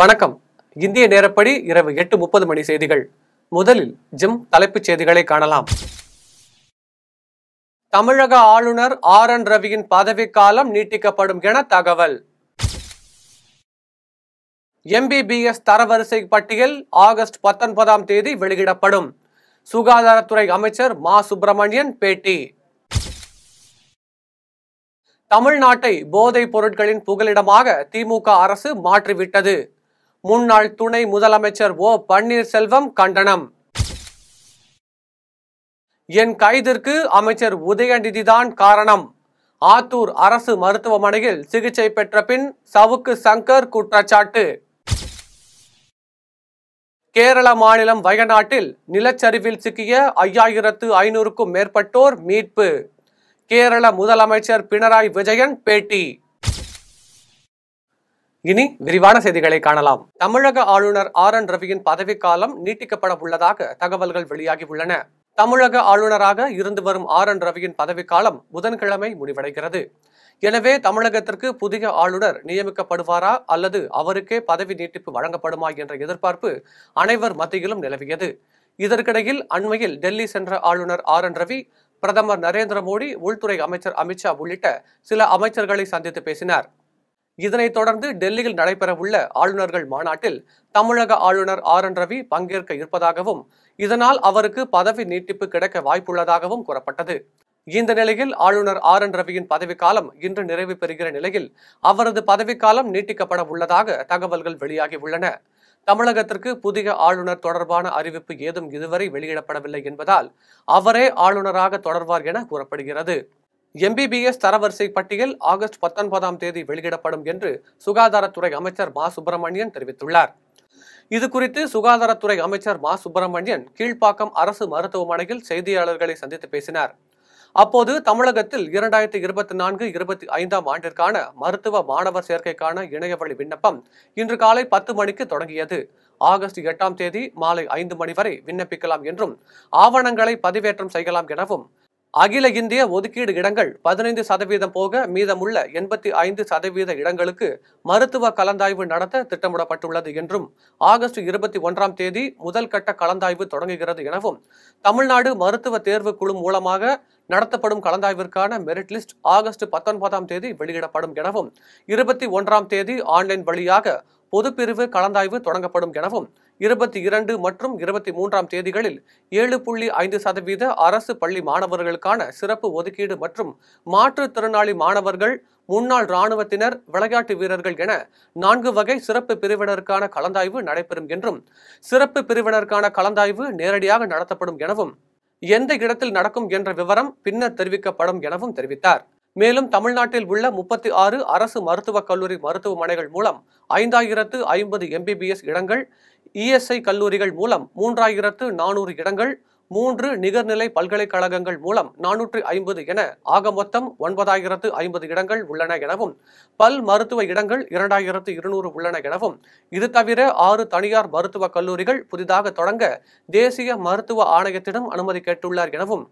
வணக்கம் இந்திய நேரப்படி இரவு எட்டு முப்பது மணி செய்திகள் முதலில் ஜிம் தலைப்புச் செய்திகளை காணலாம் தமிழக ஆளுநர் ஆர் என் ரவியின் பதவிக்காலம் நீட்டிக்கப்படும் என தகவல் எம்பிபிஎஸ் தரவரிசை பட்டியல் ஆகஸ்ட் பத்தொன்பதாம் தேதி வெளியிடப்படும் சுகாதாரத்துறை அமைச்சர் மா சுப்பிரமணியன் பேட்டி தமிழ்நாட்டை போதைப் பொருட்களின் புகலிடமாக திமுக அரசு மாற்றிவிட்டது முன்னாள் துணை முதலமைச்சர் ஓ பன்னீர்செல்வம் கண்டனம் என் கைதிற்கு அமைச்சர் உதயநிதிதான் காரணம் ஆத்தூர் அரசு மருத்துவமனையில் சிகிச்சை பெற்ற பின் சவுக்கு சங்கர் குற்றச்சாட்டு கேரள மாநிலம் வயநாட்டில் நிலச்சரிவில் சிக்கிய ஐயாயிரத்து ஐநூறுக்கும் மேற்பட்டோர் மீட்பு கேரள முதலமைச்சர் பினராயி விஜயன் பேட்டி இனி விரிவான செய்திகளை காணலாம் தமிழக ஆளுநர் ஆர் என் ரவியின் பதவிக்காலம் நீட்டிக்கப்பட உள்ளதாக தகவல்கள் வெளியாகி உள்ளன தமிழக ஆளுநராக இருந்து வரும் ஆர் என் ரவியின் பதவிக்காலம் புதன்கிழமை முடிவடைகிறது எனவே தமிழகத்திற்கு புதிய ஆளுநர் நியமிக்கப்படுவாரா அல்லது அவருக்கே பதவி நீட்டிப்பு வழங்கப்படுமா என்ற எதிர்பார்ப்பு அனைவர் மத்தியிலும் நிலவியது இதற்கிடையில் அண்மையில் டெல்லி சென்ற ஆளுநர் ஆர் என் ரவி பிரதமர் நரேந்திர மோடி உள்துறை அமைச்சர் அமித்ஷா உள்ளிட்ட சில அமைச்சர்களை சந்தித்து பேசினார் இதனைத் தொடர்ந்து டெல்லியில் நடைபெறவுள்ள ஆளுநர்கள் மாநாட்டில் தமிழக ஆளுநர் ஆர் என் ரவி பங்கேற்க இருப்பதாகவும் இதனால் அவருக்கு பதவி நீட்டிப்பு கிடைக்க வாய்ப்புள்ளதாகவும் கூறப்பட்டது இந்த நிலையில் ஆளுநர் ஆர் என் ரவியின் பதவிக்காலம் இன்று நிறைவு பெறுகிற நிலையில் அவரது பதவிக்காலம் நீட்டிக்கப்பட உள்ளதாக தகவல்கள் வெளியாகி உள்ளன தமிழகத்திற்கு புதிய ஆளுநர் தொடர்பான அறிவிப்பு ஏதும் இதுவரை வெளியிடப்படவில்லை என்பதால் அவரே ஆளுநராக தொடர்வார் என கூறப்படுகிறது எம்பிபிஎஸ் தரவரிசை பட்டியல் ஆகஸ்ட் பத்தொன்பதாம் தேதி வெளியிடப்படும் என்று சுகாதாரத்துறை அமைச்சர் மா சுப்பிரமணியன் தெரிவித்துள்ளார் இது குறித்து சுகாதாரத்துறை அமைச்சர் மா சுப்பிரமணியன் கீழ்ப்பாக்கம் அரசு மருத்துவமனையில் செய்தியாளர்களை சந்தித்து பேசினார் அப்போது தமிழகத்தில் இரண்டாயிரத்தி இருபத்தி நான்கு இருபத்தி ஐந்தாம் ஆண்டிற்கான மருத்துவ மாணவர் சேர்க்கைக்கான இணையவழி விண்ணப்பம் இன்று காலை பத்து மணிக்கு தொடங்கியது ஆகஸ்ட் எட்டாம் தேதி மாலை ஐந்து மணி வரை விண்ணப்பிக்கலாம் என்றும் ஆவணங்களை பதிவேற்றம் செய்யலாம் எனவும் அகில இந்திய ஒதுக்கீடு இடங்கள் பதினைந்து சதவீதம் போக மீதமுள்ள எண்பத்தி ஐந்து சதவீத இடங்களுக்கு மருத்துவ கலந்தாய்வு நடத்த திட்டமிடப்பட்டுள்ளது என்றும் ஆகஸ்ட் இருபத்தி ஒன்றாம் தேதி முதல் கட்ட கலந்தாய்வு தொடங்குகிறது எனவும் தமிழ்நாடு மருத்துவ தேர்வு குழு மூலமாக நடத்தப்படும் கலந்தாய்விற்கான மெரிட் லிஸ்ட் ஆகஸ்ட் பத்தொன்பதாம் தேதி வெளியிடப்படும் எனவும் இருபத்தி ஒன்றாம் தேதி ஆன்லைன் வழியாக பொதுப்பிரிவு கலந்தாய்வு தொடங்கப்படும் எனவும் இருபத்தி இரண்டு மற்றும் இருபத்தி மூன்றாம் தேதிகளில் ஏழு புள்ளி ஐந்து சதவீத அரசு பள்ளி மாணவர்களுக்கான சிறப்பு ஒதுக்கீடு மற்றும் மாற்றுத்திறனாளி மாணவர்கள் முன்னாள் இராணுவத்தினர் விளையாட்டு வீரர்கள் என நான்கு வகை சிறப்பு பிரிவினருக்கான கலந்தாய்வு நடைபெறும் என்றும் சிறப்பு பிரிவினருக்கான கலந்தாய்வு நேரடியாக நடத்தப்படும் எனவும் எந்த இடத்தில் நடக்கும் என்ற விவரம் பின்னர் தெரிவிக்கப்படும் எனவும் தெரிவித்தார் மேலும் தமிழ்நாட்டில் உள்ள முப்பத்தி ஆறு அரசு மருத்துவக் கல்லூரி மருத்துவமனைகள் மூலம் ஐந்தாயிரத்து ஐம்பது எம்பிபிஎஸ் இடங்கள் இஎஸ்ஐ e கல்லூரிகள் மூலம் மூன்றாயிரத்து நானூறு இடங்கள் மூன்று நிகர்நிலை பல்கலைக்கழகங்கள் மூலம் நானூற்று ஐம்பது என ஆக மொத்தம் ஒன்பதாயிரத்து ஐம்பது இடங்கள் உள்ளன எனவும் பல் மருத்துவ இடங்கள் இரண்டாயிரத்து இருநூறு உள்ளன எனவும் இது தவிர ஆறு தனியார் மருத்துவக் கல்லூரிகள் புதிதாக தொடங்க தேசிய மருத்துவ ஆணையத்திடம் அனுமதி கேட்டுள்ளார் எனவும்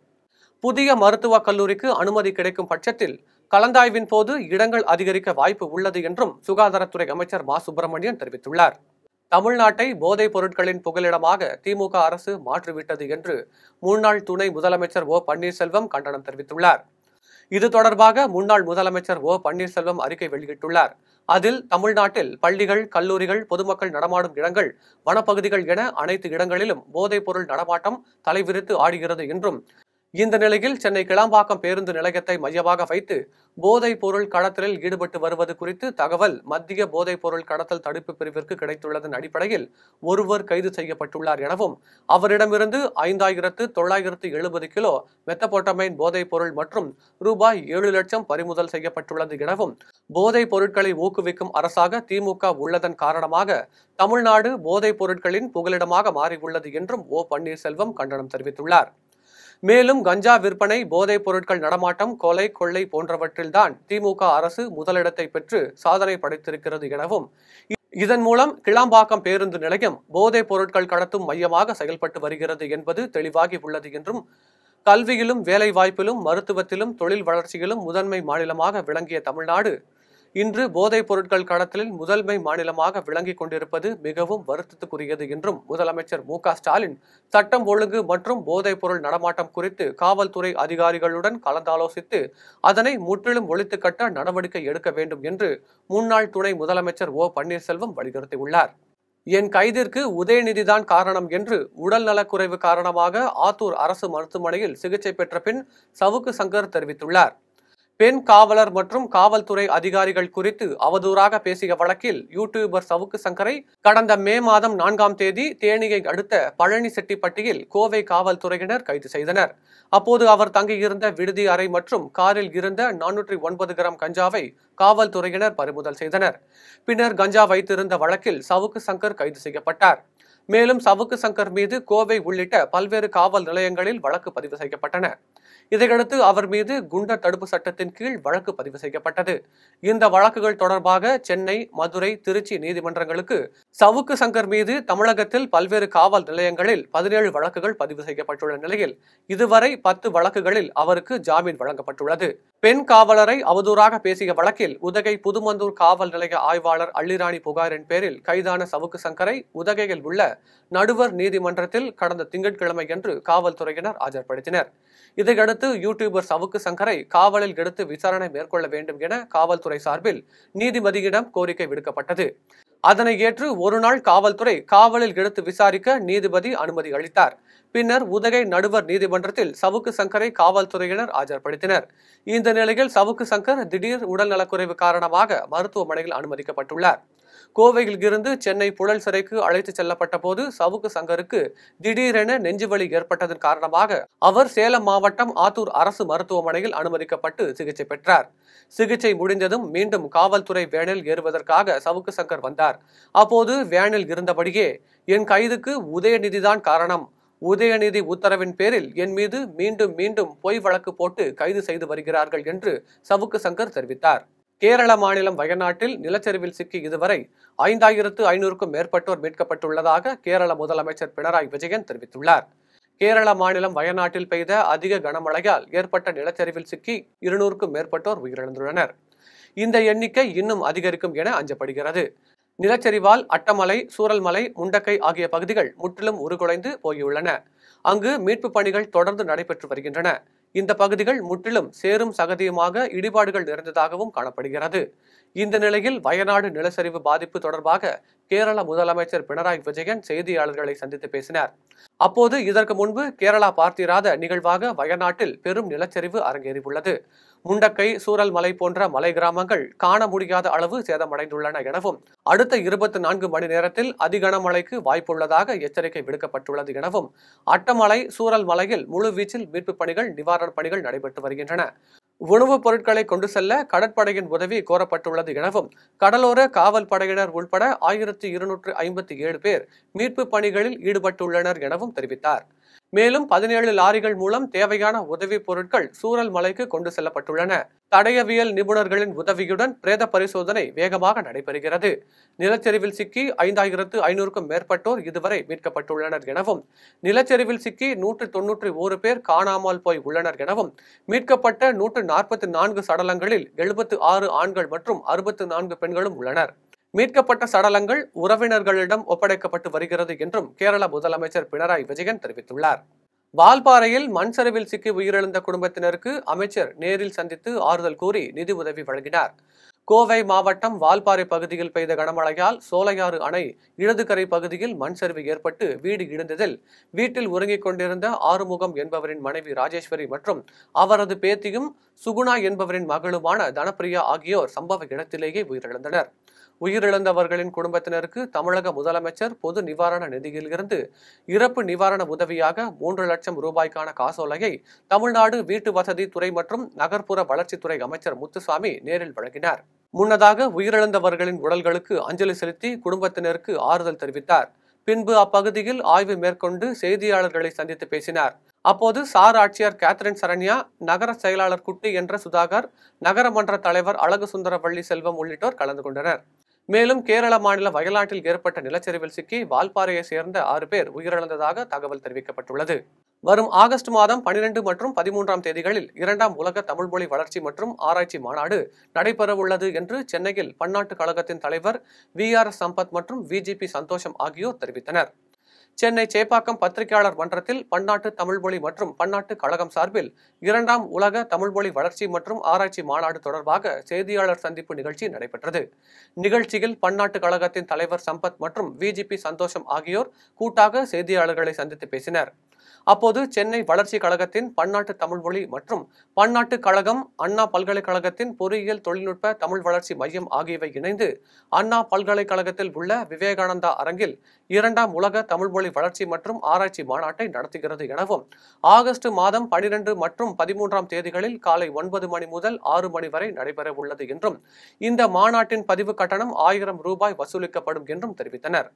புதிய மருத்துவக் கல்லூரிக்கு அனுமதி கிடைக்கும் பட்சத்தில் கலந்தாய்வின் போது இடங்கள் அதிகரிக்க வாய்ப்பு உள்ளது என்றும் சுகாதாரத்துறை அமைச்சர் மா சுப்பிரமணியன் தெரிவித்துள்ளார் தமிழ்நாட்டை போதைப் பொருட்களின் புகலிடமாக திமுக அரசு மாற்றிவிட்டது என்று முன்னாள் துணை முதலமைச்சர் ஓ பன்னீர்செல்வம் கண்டனம் தெரிவித்துள்ளார் இது தொடர்பாக முன்னாள் முதலமைச்சர் ஓ பன்னீர்செல்வம் அறிக்கை வெளியிட்டுள்ளார் அதில் தமிழ்நாட்டில் பள்ளிகள் கல்லூரிகள் பொதுமக்கள் நடமாடும் இடங்கள் வனப்பகுதிகள் என அனைத்து இடங்களிலும் போதைப் பொருள் நடமாட்டம் தலைவிரித்து ஆடுகிறது என்றும் இந்த நிலையில் சென்னை கிளாம்பாக்கம் பேருந்து நிலையத்தை மையமாக வைத்து போதைப் பொருள் கடத்தலில் ஈடுபட்டு வருவது குறித்து தகவல் மத்திய போதைப் பொருள் கடத்தல் தடுப்பு பிரிவிற்கு கிடைத்துள்ளதன் அடிப்படையில் ஒருவர் கைது செய்யப்பட்டுள்ளார் எனவும் அவரிடமிருந்து ஐந்தாயிரத்து தொள்ளாயிரத்து எழுபது கிலோ மெத்தபோட்டமைன் போதைப் பொருள் மற்றும் ரூபாய் ஏழு லட்சம் பறிமுதல் செய்யப்பட்டுள்ளது எனவும் போதைப் பொருட்களை ஊக்குவிக்கும் அரசாக திமுக உள்ளதன் காரணமாக தமிழ்நாடு போதைப் பொருட்களின் புகலிடமாக மாறியுள்ளது என்றும் ஓ பன்னீர்செல்வம் கண்டனம் தெரிவித்துள்ளார் மேலும் கஞ்சா விற்பனை போதைப் பொருட்கள் நடமாட்டம் கொலை கொள்ளை போன்றவற்றில்தான் திமுக அரசு முதலிடத்தை பெற்று சாதனை படைத்திருக்கிறது எனவும் இதன் மூலம் கிளாம்பாக்கம் பேருந்து நிலையம் போதைப் பொருட்கள் கடத்தும் மையமாக செயல்பட்டு வருகிறது என்பது தெளிவாகி உள்ளது என்றும் கல்வியிலும் வேலைவாய்ப்பிலும் மருத்துவத்திலும் தொழில் வளர்ச்சியிலும் முதன்மை மாநிலமாக விளங்கிய தமிழ்நாடு இன்று போதைப் பொருட்கள் கடத்தலில் முதன்மை மாநிலமாக விளங்கிக் கொண்டிருப்பது மிகவும் வருத்தத்துக்குரியது என்றும் முதலமைச்சர் மு ஸ்டாலின் சட்டம் ஒழுங்கு மற்றும் போதைப் பொருள் நடமாட்டம் குறித்து காவல்துறை அதிகாரிகளுடன் கலந்தாலோசித்து அதனை முற்றிலும் ஒழித்து கட்ட நடவடிக்கை எடுக்க வேண்டும் என்று முன்னாள் துணை முதலமைச்சர் ஓ பன்னீர்செல்வம் வலியுறுத்தியுள்ளார் என் கைதிற்கு உதயநிதிதான் காரணம் என்று உடல் நலக்குறைவு காரணமாக ஆத்தூர் அரசு மருத்துவமனையில் சிகிச்சை பெற்ற பின் சவுக்கு சங்கர் தெரிவித்துள்ளார் பெண் காவலர் மற்றும் காவல்துறை அதிகாரிகள் குறித்து அவதூறாக பேசிய வழக்கில் யூடியூபர் சவுக்கு சங்கரை கடந்த மே மாதம் நான்காம் தேதி தேனியை அடுத்த பழனி செட்டிப்பட்டியில் கோவை காவல்துறையினர் கைது செய்தனர் அப்போது அவர் தங்கியிருந்த விடுதி அறை மற்றும் காரில் இருந்த நானூற்றி ஒன்பது கிராம் கஞ்சாவை காவல்துறையினர் பறிமுதல் செய்தனர் பின்னர் கஞ்சா வைத்திருந்த வழக்கில் சவுக்கு சங்கர் கைது செய்யப்பட்டார் மேலும் சவுக்கு சங்கர் மீது கோவை உள்ளிட்ட பல்வேறு காவல் நிலையங்களில் வழக்கு பதிவு செய்யப்பட்டன இதையடுத்து அவர் மீது குண்டர் தடுப்பு சட்டத்தின் கீழ் வழக்கு பதிவு செய்யப்பட்டது இந்த வழக்குகள் தொடர்பாக சென்னை மதுரை திருச்சி நீதிமன்றங்களுக்கு சவுக்கு சங்கர் மீது தமிழகத்தில் பல்வேறு காவல் நிலையங்களில் பதினேழு வழக்குகள் பதிவு செய்யப்பட்டுள்ள நிலையில் இதுவரை பத்து வழக்குகளில் அவருக்கு ஜாமீன் வழங்கப்பட்டுள்ளது பெண் காவலரை அவதூறாக பேசிய வழக்கில் உதகை புதுமந்தூர் காவல் நிலைய ஆய்வாளர் அள்ளிராணி புகாரின் பேரில் கைதான சவுக்கு சங்கரை உதகையில் உள்ள நடுவர் நீதிமன்றத்தில் கடந்த திங்கட்கிழமை என்று காவல்துறையினர் ஆஜர்படுத்தினர் இதையடுத்து யூடியூபர் சவுக்கு சங்கரை காவலில் எடுத்து விசாரணை மேற்கொள்ள வேண்டும் என காவல்துறை சார்பில் நீதிபதியிடம் கோரிக்கை விடுக்கப்பட்டது அதனை ஏற்று ஒருநாள் காவல்துறை காவலில் எடுத்து விசாரிக்க நீதிபதி அனுமதி அளித்தார் பின்னர் உதகை நடுவர் நீதிமன்றத்தில் சவுக்கு சங்கரை காவல்துறையினர் ஆஜர்படுத்தினர் இந்த நிலையில் சவுக்கு சங்கர் திடீர் உடல் நலக்குறைவு காரணமாக மருத்துவமனையில் அனுமதிக்கப்பட்டுள்ளார் கோவையில் இருந்து சென்னை புழல் சிறைக்கு அழைத்து செல்லப்பட்ட போது சவுக்கு சங்கருக்கு திடீரென நெஞ்சுவலி ஏற்பட்டதன் காரணமாக அவர் சேலம் மாவட்டம் ஆத்தூர் அரசு மருத்துவமனையில் அனுமதிக்கப்பட்டு சிகிச்சை பெற்றார் சிகிச்சை முடிந்ததும் மீண்டும் காவல்துறை வேனில் ஏறுவதற்காக சவுக்கு சங்கர் வந்தார் அப்போது வேனில் இருந்தபடியே என் கைதுக்கு உதயநிதிதான் காரணம் உதயநிதி உத்தரவின் பேரில் என் மீது மீண்டும் மீண்டும் பொய் வழக்கு போட்டு கைது செய்து வருகிறார்கள் என்று சவுக்கு சங்கர் தெரிவித்தார் கேரள மாநிலம் வயநாட்டில் நிலச்சரிவில் சிக்கி இதுவரை ஐந்தாயிரத்து ஐநூறுக்கும் மேற்பட்டோர் மீட்கப்பட்டுள்ளதாக கேரள முதலமைச்சர் பினராயி விஜயன் தெரிவித்துள்ளார் கேரள மாநிலம் வயநாட்டில் பெய்த அதிக கனமழையால் ஏற்பட்ட நிலச்சரிவில் சிக்கி இருநூறுக்கும் மேற்பட்டோர் உயிரிழந்துள்ளனர் இந்த எண்ணிக்கை இன்னும் அதிகரிக்கும் என அஞ்சப்படுகிறது நிலச்சரிவால் அட்டமலை சூரல்மலை முண்டக்கை ஆகிய பகுதிகள் முற்றிலும் உருகுலைந்து போயுள்ளன அங்கு மீட்பு பணிகள் தொடர்ந்து நடைபெற்று வருகின்றன இந்த பகுதிகள் முற்றிலும் சேரும் சகதியுமாக இடிபாடுகள் நிறைந்ததாகவும் காணப்படுகிறது இந்த நிலையில் வயநாடு நிலச்சரிவு பாதிப்பு தொடர்பாக கேரள முதலமைச்சர் பினராயி விஜயன் செய்தியாளர்களை சந்தித்து பேசினார் அப்போது இதற்கு முன்பு கேரளா பார்த்திராத நிகழ்வாக வயநாட்டில் பெரும் நிலச்சரிவு அரங்கேறியுள்ளது முண்டக்கை சூரல் மலை போன்ற மலை கிராமங்கள் காண முடியாத அளவு சேதமடைந்துள்ளன எனவும் அடுத்த இருபத்தி நான்கு மணி நேரத்தில் அதிகனமழைக்கு வாய்ப்புள்ளதாக எச்சரிக்கை விடுக்கப்பட்டுள்ளது எனவும் அட்டமலை சூரல் மலையில் முழு வீச்சில் மீட்பு பணிகள் நிவாரணப் பணிகள் நடைபெற்று வருகின்றன உணவுப் பொருட்களை கொண்டு செல்ல கடற்படையின் உதவி கோரப்பட்டுள்ளது எனவும் கடலோர காவல் படையினர் உள்பட ஆயிரத்தி இருநூற்று ஐம்பத்தி ஏழு பேர் மீட்பு பணிகளில் ஈடுபட்டுள்ளனர் எனவும் தெரிவித்தார் மேலும் பதினேழு லாரிகள் மூலம் தேவையான உதவி பொருட்கள் சூரல் மலைக்கு கொண்டு செல்லப்பட்டுள்ளன தடயவியல் நிபுணர்களின் உதவியுடன் பிரேத பரிசோதனை வேகமாக நடைபெறுகிறது நிலச்சரிவில் சிக்கி ஐந்தாயிரத்து ஐநூறுக்கும் மேற்பட்டோர் இதுவரை மீட்கப்பட்டுள்ளனர் எனவும் நிலச்சரிவில் சிக்கி நூற்று தொன்னூற்றி ஒரு பேர் காணாமல் போய் உள்ளனர் எனவும் மீட்கப்பட்ட நூற்று நாற்பத்தி நான்கு சடலங்களில் எழுபத்து ஆறு ஆண்கள் மற்றும் அறுபத்து நான்கு பெண்களும் உள்ளனர் மீட்கப்பட்ட சடலங்கள் உறவினர்களிடம் ஒப்படைக்கப்பட்டு வருகிறது என்றும் கேரள முதலமைச்சர் பினராயி விஜயன் தெரிவித்துள்ளார் வால்பாறையில் மண் சரிவில் சிக்கி உயிரிழந்த குடும்பத்தினருக்கு அமைச்சர் நேரில் சந்தித்து ஆறுதல் கூறி நிதி உதவி வழங்கினார் கோவை மாவட்டம் வால்பாறை பகுதியில் பெய்த கனமழையால் சோலையாறு அணை இடதுகரை பகுதியில் மண் சரிவு ஏற்பட்டு வீடு இடிந்ததில் வீட்டில் உறங்கிக் கொண்டிருந்த ஆறுமுகம் என்பவரின் மனைவி ராஜேஸ்வரி மற்றும் அவரது பேத்தியும் சுகுணா என்பவரின் மகளுமான தனப்பிரியா ஆகியோர் சம்பவ இடத்திலேயே உயிரிழந்தனர் உயிரிழந்தவர்களின் குடும்பத்தினருக்கு தமிழக முதலமைச்சர் பொது நிவாரண நிதியிலிருந்து இறப்பு நிவாரண உதவியாக மூன்று லட்சம் ரூபாய்க்கான காசோலையை தமிழ்நாடு வீட்டு வசதி துறை மற்றும் நகர்ப்புற வளர்ச்சித்துறை அமைச்சர் முத்துசாமி நேரில் வழங்கினார் முன்னதாக உயிரிழந்தவர்களின் உடல்களுக்கு அஞ்சலி செலுத்தி குடும்பத்தினருக்கு ஆறுதல் தெரிவித்தார் பின்பு அப்பகுதியில் ஆய்வு மேற்கொண்டு செய்தியாளர்களை சந்தித்து பேசினார் அப்போது சார் ஆட்சியர் கேத்ரின் சரண்யா நகர செயலாளர் குட்டி என்ற சுதாகர் நகரமன்ற தலைவர் அழகு சுந்தரவள்ளி செல்வம் உள்ளிட்டோர் கலந்து கொண்டனர் மேலும் கேரள மாநில வயலாட்டில் ஏற்பட்ட நிலச்சரிவில் சிக்கி வால்பாறையை சேர்ந்த ஆறு பேர் உயிரிழந்ததாக தகவல் தெரிவிக்கப்பட்டுள்ளது வரும் ஆகஸ்ட் மாதம் பனிரெண்டு மற்றும் பதிமூன்றாம் தேதிகளில் இரண்டாம் உலக தமிழ்மொழி வளர்ச்சி மற்றும் ஆராய்ச்சி மாநாடு நடைபெறவுள்ளது என்று சென்னையில் பன்னாட்டு கழகத்தின் தலைவர் வி ஆர் சம்பத் மற்றும் விஜிபி சந்தோஷம் ஆகியோர் தெரிவித்தனர் சென்னை சேப்பாக்கம் பத்திரிகையாளர் மன்றத்தில் பன்னாட்டு தமிழ்மொழி மற்றும் பன்னாட்டு கழகம் சார்பில் இரண்டாம் உலக தமிழ்மொழி வளர்ச்சி மற்றும் ஆராய்ச்சி மாநாடு தொடர்பாக செய்தியாளர் சந்திப்பு நிகழ்ச்சி நடைபெற்றது நிகழ்ச்சியில் பன்னாட்டு கழகத்தின் தலைவர் சம்பத் மற்றும் விஜிபி சந்தோஷம் ஆகியோர் கூட்டாக செய்தியாளர்களை சந்தித்து பேசினர் அப்போது சென்னை வளர்ச்சி கழகத்தின் பன்னாட்டு தமிழ் மொழி மற்றும் பன்னாட்டு கழகம் அண்ணா பல்கலைக்கழகத்தின் பொறியியல் தொழில்நுட்ப தமிழ் வளர்ச்சி மையம் ஆகியவை இணைந்து அண்ணா பல்கலைக்கழகத்தில் உள்ள விவேகானந்தா அரங்கில் இரண்டாம் உலக தமிழ் மொழி வளர்ச்சி மற்றும் ஆராய்ச்சி மாநாட்டை நடத்துகிறது எனவும் ஆகஸ்ட் மாதம் பனிரெண்டு மற்றும் பதிமூன்றாம் தேதிகளில் காலை ஒன்பது மணி முதல் ஆறு மணி வரை நடைபெற உள்ளது என்றும் இந்த மாநாட்டின் பதிவு கட்டணம் ஆயிரம் ரூபாய் வசூலிக்கப்படும் என்றும் தெரிவித்தனர்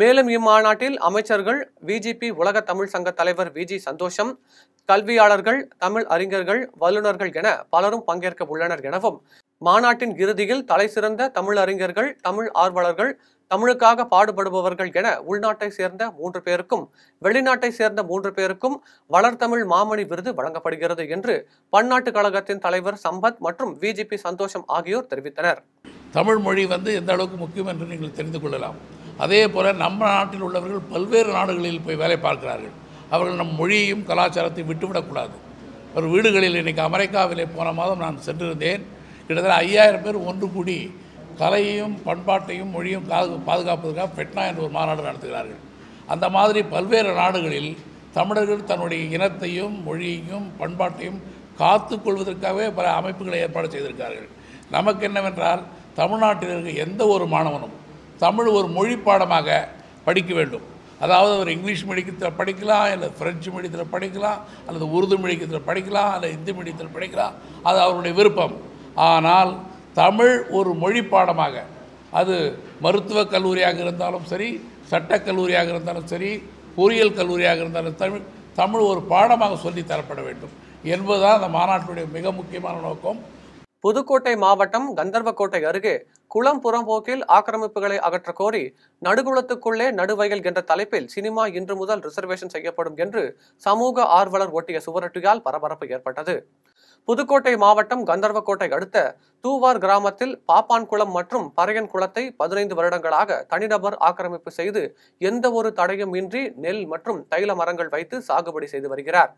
மேலும் இம்மாநாட்டில் அமைச்சர்கள் விஜிபி உலக தமிழ் சங்க தலைவர் விஜி சந்தோஷம் கல்வியாளர்கள் தமிழ் அறிஞர்கள் வல்லுநர்கள் என பலரும் பங்கேற்க உள்ளனர் எனவும் மாநாட்டின் இறுதியில் தலை சிறந்த தமிழ் அறிஞர்கள் தமிழ் ஆர்வலர்கள் தமிழுக்காக பாடுபடுபவர்கள் என உள்நாட்டை சேர்ந்த மூன்று பேருக்கும் வெளிநாட்டை சேர்ந்த மூன்று பேருக்கும் வளர்தமிழ் மாமணி விருது வழங்கப்படுகிறது என்று பன்னாட்டு கழகத்தின் தலைவர் சம்பத் மற்றும் விஜிபி சந்தோஷம் ஆகியோர் தெரிவித்தனர் தமிழ் மொழி வந்து எந்த அளவுக்கு முக்கியம் என்று நீங்கள் தெரிந்து கொள்ளலாம் அதே போல் நம்ம நாட்டில் உள்ளவர்கள் பல்வேறு நாடுகளில் போய் வேலை பார்க்கிறார்கள் அவர்கள் நம் மொழியையும் கலாச்சாரத்தையும் விட்டுவிடக்கூடாது ஒரு வீடுகளில் இன்றைக்கி அமெரிக்காவிலே போன மாதம் நான் சென்றிருந்தேன் கிட்டத்தட்ட ஐயாயிரம் பேர் ஒன்று கூடி கலையையும் பண்பாட்டையும் மொழியும் பாதுகாப்பதற்காக பெட்னா என்ற ஒரு மாநாடு நடத்துகிறார்கள் அந்த மாதிரி பல்வேறு நாடுகளில் தமிழர்கள் தன்னுடைய இனத்தையும் மொழியையும் பண்பாட்டையும் காத்து கொள்வதற்காகவே பல அமைப்புகளை ஏற்பாடு செய்திருக்கிறார்கள் நமக்கு என்னவென்றால் தமிழ்நாட்டில் இருக்க எந்த ஒரு மாணவனும் தமிழ் ஒரு மொழி பாடமாக படிக்க வேண்டும் அதாவது அவர் இங்கிலீஷ் மீடியத்தில் படிக்கலாம் இல்லை ஃப்ரெஞ்சு மீடியத்தில் படிக்கலாம் அல்லது உருது மீடியத்தில் படிக்கலாம் அல்லது இந்தி மீடியத்தில் படிக்கலாம் அது அவருடைய விருப்பம் ஆனால் தமிழ் ஒரு மொழி பாடமாக அது மருத்துவக் கல்லூரியாக இருந்தாலும் சரி சட்டக் கல்லூரியாக இருந்தாலும் சரி பொறியியல் கல்லூரியாக இருந்தாலும் தமிழ் தமிழ் ஒரு பாடமாக சொல்லித்தரப்பட வேண்டும் என்பதுதான் அந்த மாநாட்டுடைய மிக முக்கியமான நோக்கம் புதுக்கோட்டை மாவட்டம் கந்தர்வக்கோட்டை அருகே குளம் புறம்போக்கில் ஆக்கிரமிப்புகளை அகற்ற கோரி நடுகுளத்துக்குள்ளே நடுவயல் என்ற தலைப்பில் சினிமா இன்று முதல் ரிசர்வேஷன் செய்யப்படும் என்று சமூக ஆர்வலர் ஒட்டிய சுவரொட்டியால் பரபரப்பு ஏற்பட்டது புதுக்கோட்டை மாவட்டம் கந்தர்வக்கோட்டை அடுத்த தூவார் கிராமத்தில் பாப்பான்குளம் மற்றும் பறையன் குளத்தை பதினைந்து வருடங்களாக தனிநபர் ஆக்கிரமிப்பு செய்து எந்த ஒரு தடையும் இன்றி நெல் மற்றும் தைல மரங்கள் வைத்து சாகுபடி செய்து வருகிறார்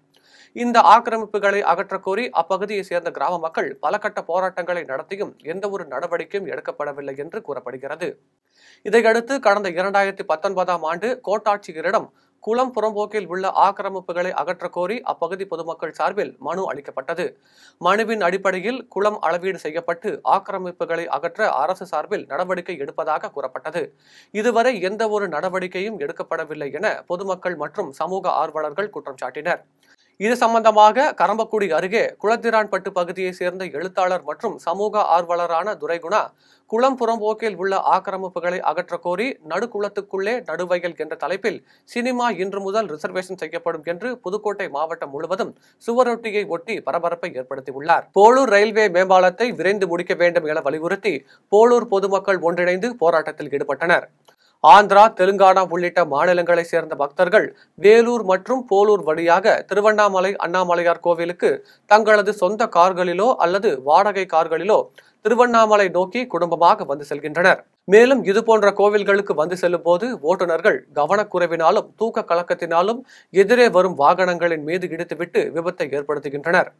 இந்த ஆக்கிரமிப்புகளை அகற்றக்கோரி அப்பகுதியை சேர்ந்த கிராம மக்கள் பலகட்ட போராட்டங்களை நடத்தியும் எந்த ஒரு நடவடிக்கையும் எடுக்கப்படவில்லை என்று கூறப்படுகிறது இதையடுத்து கடந்த இரண்டாயிரத்தி பத்தொன்பதாம் ஆண்டு கோட்டாட்சியரிடம் குளம் புறம்போக்கில் உள்ள ஆக்கிரமிப்புகளை அகற்ற கோரி அப்பகுதி பொதுமக்கள் சார்பில் மனு அளிக்கப்பட்டது மனுவின் அடிப்படையில் குளம் அளவீடு செய்யப்பட்டு ஆக்கிரமிப்புகளை அகற்ற அரசு சார்பில் நடவடிக்கை எடுப்பதாக கூறப்பட்டது இதுவரை எந்த ஒரு நடவடிக்கையும் எடுக்கப்படவில்லை என பொதுமக்கள் மற்றும் சமூக ஆர்வலர்கள் குற்றம் சாட்டினர் இது சம்பந்தமாக கரம்பக்குடி அருகே குளத்திரான்பட்டு பகுதியை சேர்ந்த எழுத்தாளர் மற்றும் சமூக ஆர்வலரான துரைகுணா குளம் புறம்போக்கில் உள்ள ஆக்கிரமிப்புகளை அகற்ற கோரி நடுக்குளத்துக்குள்ளே நடுவயல் என்ற தலைப்பில் சினிமா இன்று முதல் ரிசர்வேஷன் செய்யப்படும் என்று புதுக்கோட்டை மாவட்டம் முழுவதும் சுவரொட்டியை ஒட்டி பரபரப்பை ஏற்படுத்தியுள்ளார் போலூர் ரயில்வே மேம்பாலத்தை விரைந்து முடிக்க வேண்டும் என வலியுறுத்தி போலூர் பொதுமக்கள் ஒன்றிணைந்து போராட்டத்தில் ஈடுபட்டனர் ஆந்திரா தெலுங்கானா உள்ளிட்ட மாநிலங்களைச் சேர்ந்த பக்தர்கள் வேலூர் மற்றும் போலூர் வழியாக திருவண்ணாமலை அண்ணாமலையார் கோவிலுக்கு தங்களது சொந்த கார்களிலோ அல்லது வாடகை கார்களிலோ திருவண்ணாமலை நோக்கி குடும்பமாக வந்து செல்கின்றனர் மேலும் இது போன்ற கோவில்களுக்கு வந்து செல்லும் போது ஓட்டுநர்கள் கவனக்குறைவினாலும் தூக்க கலக்கத்தினாலும் எதிரே வரும் வாகனங்களின் மீது இடித்துவிட்டு விபத்தை ஏற்படுத்துகின்றனர்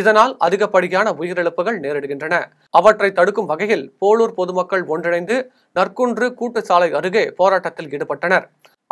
இதனால் அதிகப்படியான உயிரிழப்புகள் நேரிடுகின்றன அவற்றை தடுக்கும் வகையில் போலூர் பொதுமக்கள் ஒன்றிணைந்து நற்குன்று கூட்டு சாலை அருகே போராட்டத்தில் ஈடுபட்டனர்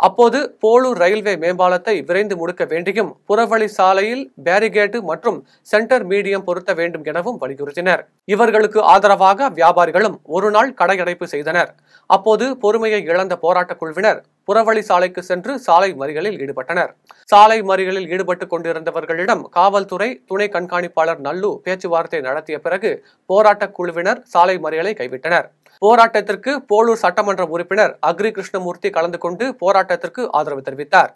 அப்போது போலூர் ரயில்வே மேம்பாலத்தை விரைந்து முடுக்க வேண்டியும் புறவழி சாலையில் பேரிகேட்டு மற்றும் சென்டர் மீடியம் பொருத்த வேண்டும் எனவும் வலியுறுத்தினர் இவர்களுக்கு ஆதரவாக வியாபாரிகளும் ஒரு நாள் கடையடைப்பு செய்தனர் அப்போது பொறுமையை இழந்த போராட்டக் குழுவினர் புறவழி சாலைக்கு சென்று சாலை மறிகளில் ஈடுபட்டனர் சாலை மறிகளில் ஈடுபட்டு கொண்டிருந்தவர்களிடம் காவல்துறை துணை கண்காணிப்பாளர் நல்லு பேச்சுவார்த்தை நடத்திய பிறகு போராட்டக் குழுவினர் சாலை மறிகளை கைவிட்டனர் போராட்டத்திற்கு போலூர் சட்டமன்ற உறுப்பினர் அக்ரி கிருஷ்ணமூர்த்தி கலந்து கொண்டு போராட்டத்திற்கு ஆதரவு தெரிவித்தார்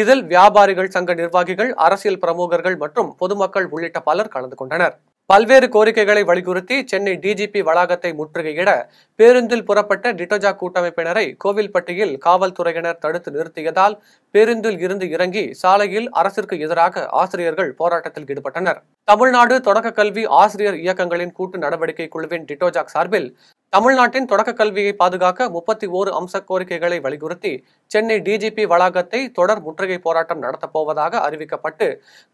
இதில் வியாபாரிகள் சங்க நிர்வாகிகள் அரசியல் பிரமுகர்கள் மற்றும் பொதுமக்கள் உள்ளிட்ட பலர் கலந்து கொண்டனர் பல்வேறு கோரிக்கைகளை வலியுறுத்தி சென்னை டிஜிபி வளாகத்தை முற்றுகையிட பேருந்தில் புறப்பட்ட டிட்டோஜா கூட்டமைப்பினரை கோவில்பட்டியில் காவல்துறையினர் தடுத்து நிறுத்தியதால் பேருந்தில் இருந்து இறங்கி சாலையில் அரசிற்கு எதிராக ஆசிரியர்கள் போராட்டத்தில் ஈடுபட்டனர் தமிழ்நாடு தொடக்க கல்வி ஆசிரியர் இயக்கங்களின் கூட்டு நடவடிக்கை குழுவின் டிட்டோஜாக் சார்பில் தமிழ்நாட்டின் தொடக்க கல்வியை பாதுகாக்க முப்பத்தி ஓரு அம்ச கோரிக்கைகளை வலியுறுத்தி சென்னை டிஜிபி வளாகத்தை தொடர் முற்றுகை போராட்டம் நடத்தப்போவதாக போவதாக அறிவிக்கப்பட்டு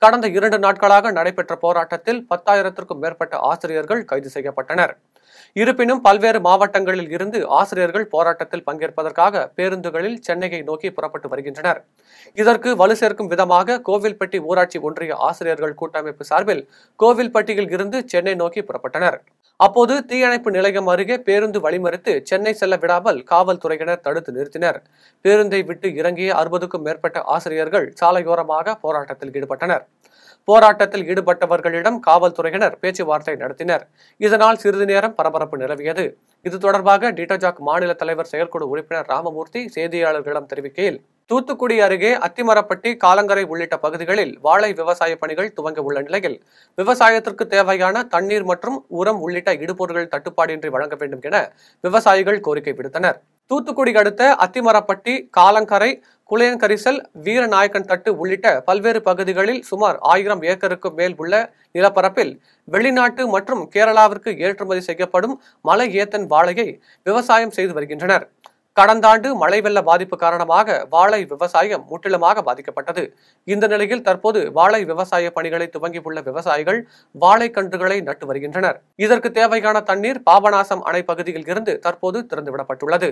கடந்த இரண்டு நாட்களாக நடைபெற்ற போராட்டத்தில் பத்தாயிரத்திற்கும் மேற்பட்ட ஆசிரியர்கள் கைது செய்யப்பட்டனர் இருப்பினும் பல்வேறு மாவட்டங்களில் இருந்து ஆசிரியர்கள் போராட்டத்தில் பங்கேற்பதற்காக பேருந்துகளில் சென்னையை நோக்கி புறப்பட்டு வருகின்றனர் இதற்கு வலு சேர்க்கும் விதமாக கோவில்பட்டி ஊராட்சி ஒன்றிய ஆசிரியர்கள் கூட்டமைப்பு சார்பில் கோவில்பட்டியில் இருந்து சென்னை நோக்கி புறப்பட்டனர் அப்போது தீயணைப்பு நிலையம் அருகே பேருந்து வழிமறித்து சென்னை செல்ல விடாமல் காவல்துறையினர் தடுத்து நிறுத்தினர் பேருந்தை விட்டு இறங்கிய அறுபதுக்கும் மேற்பட்ட ஆசிரியர்கள் சாலையோரமாக போராட்டத்தில் ஈடுபட்டனர் போராட்டத்தில் ஈடுபட்டவர்களிடம் காவல்துறையினர் பேச்சுவார்த்தை நடத்தினர் இதனால் சிறிது நேரம் பரபரப்பு நிலவியது இது தொடர்பாக டிடோஜாக் மாநில தலைவர் செயற்குழு உறுப்பினர் ராமமூர்த்தி செய்தியாளர்களிடம் தெரிவிக்கையில் தூத்துக்குடி அருகே அத்திமரப்பட்டி காலங்கரை உள்ளிட்ட பகுதிகளில் வாழை விவசாய பணிகள் துவங்க உள்ள நிலையில் விவசாயத்திற்கு தேவையான தண்ணீர் மற்றும் உரம் உள்ளிட்ட இடுபொருட்கள் தட்டுப்பாடின்றி வழங்க வேண்டும் என விவசாயிகள் கோரிக்கை விடுத்தனர் தூத்துக்குடி அடுத்த அத்திமரப்பட்டி காலங்கரை குளியன் கரிசல் வீரநாயக்கன் தட்டு உள்ளிட்ட பல்வேறு பகுதிகளில் சுமார் ஆயிரம் ஏக்கருக்கு மேல் உள்ள நிலப்பரப்பில் வெளிநாட்டு மற்றும் கேரளாவிற்கு ஏற்றுமதி செய்யப்படும் மலை ஏத்தன் வாழையை விவசாயம் செய்து வருகின்றனர் கடந்த ஆண்டு மழை வெள்ள பாதிப்பு காரணமாக வாழை விவசாயம் முற்றிலுமாக பாதிக்கப்பட்டது இந்த நிலையில் தற்போது வாழை விவசாய பணிகளை துவங்கியுள்ள விவசாயிகள் வாழை கன்றுகளை நட்டு வருகின்றனர் இதற்கு தேவையான தண்ணீர் பாபநாசம் அணை பகுதியில் இருந்து தற்போது திறந்துவிடப்பட்டுள்ளது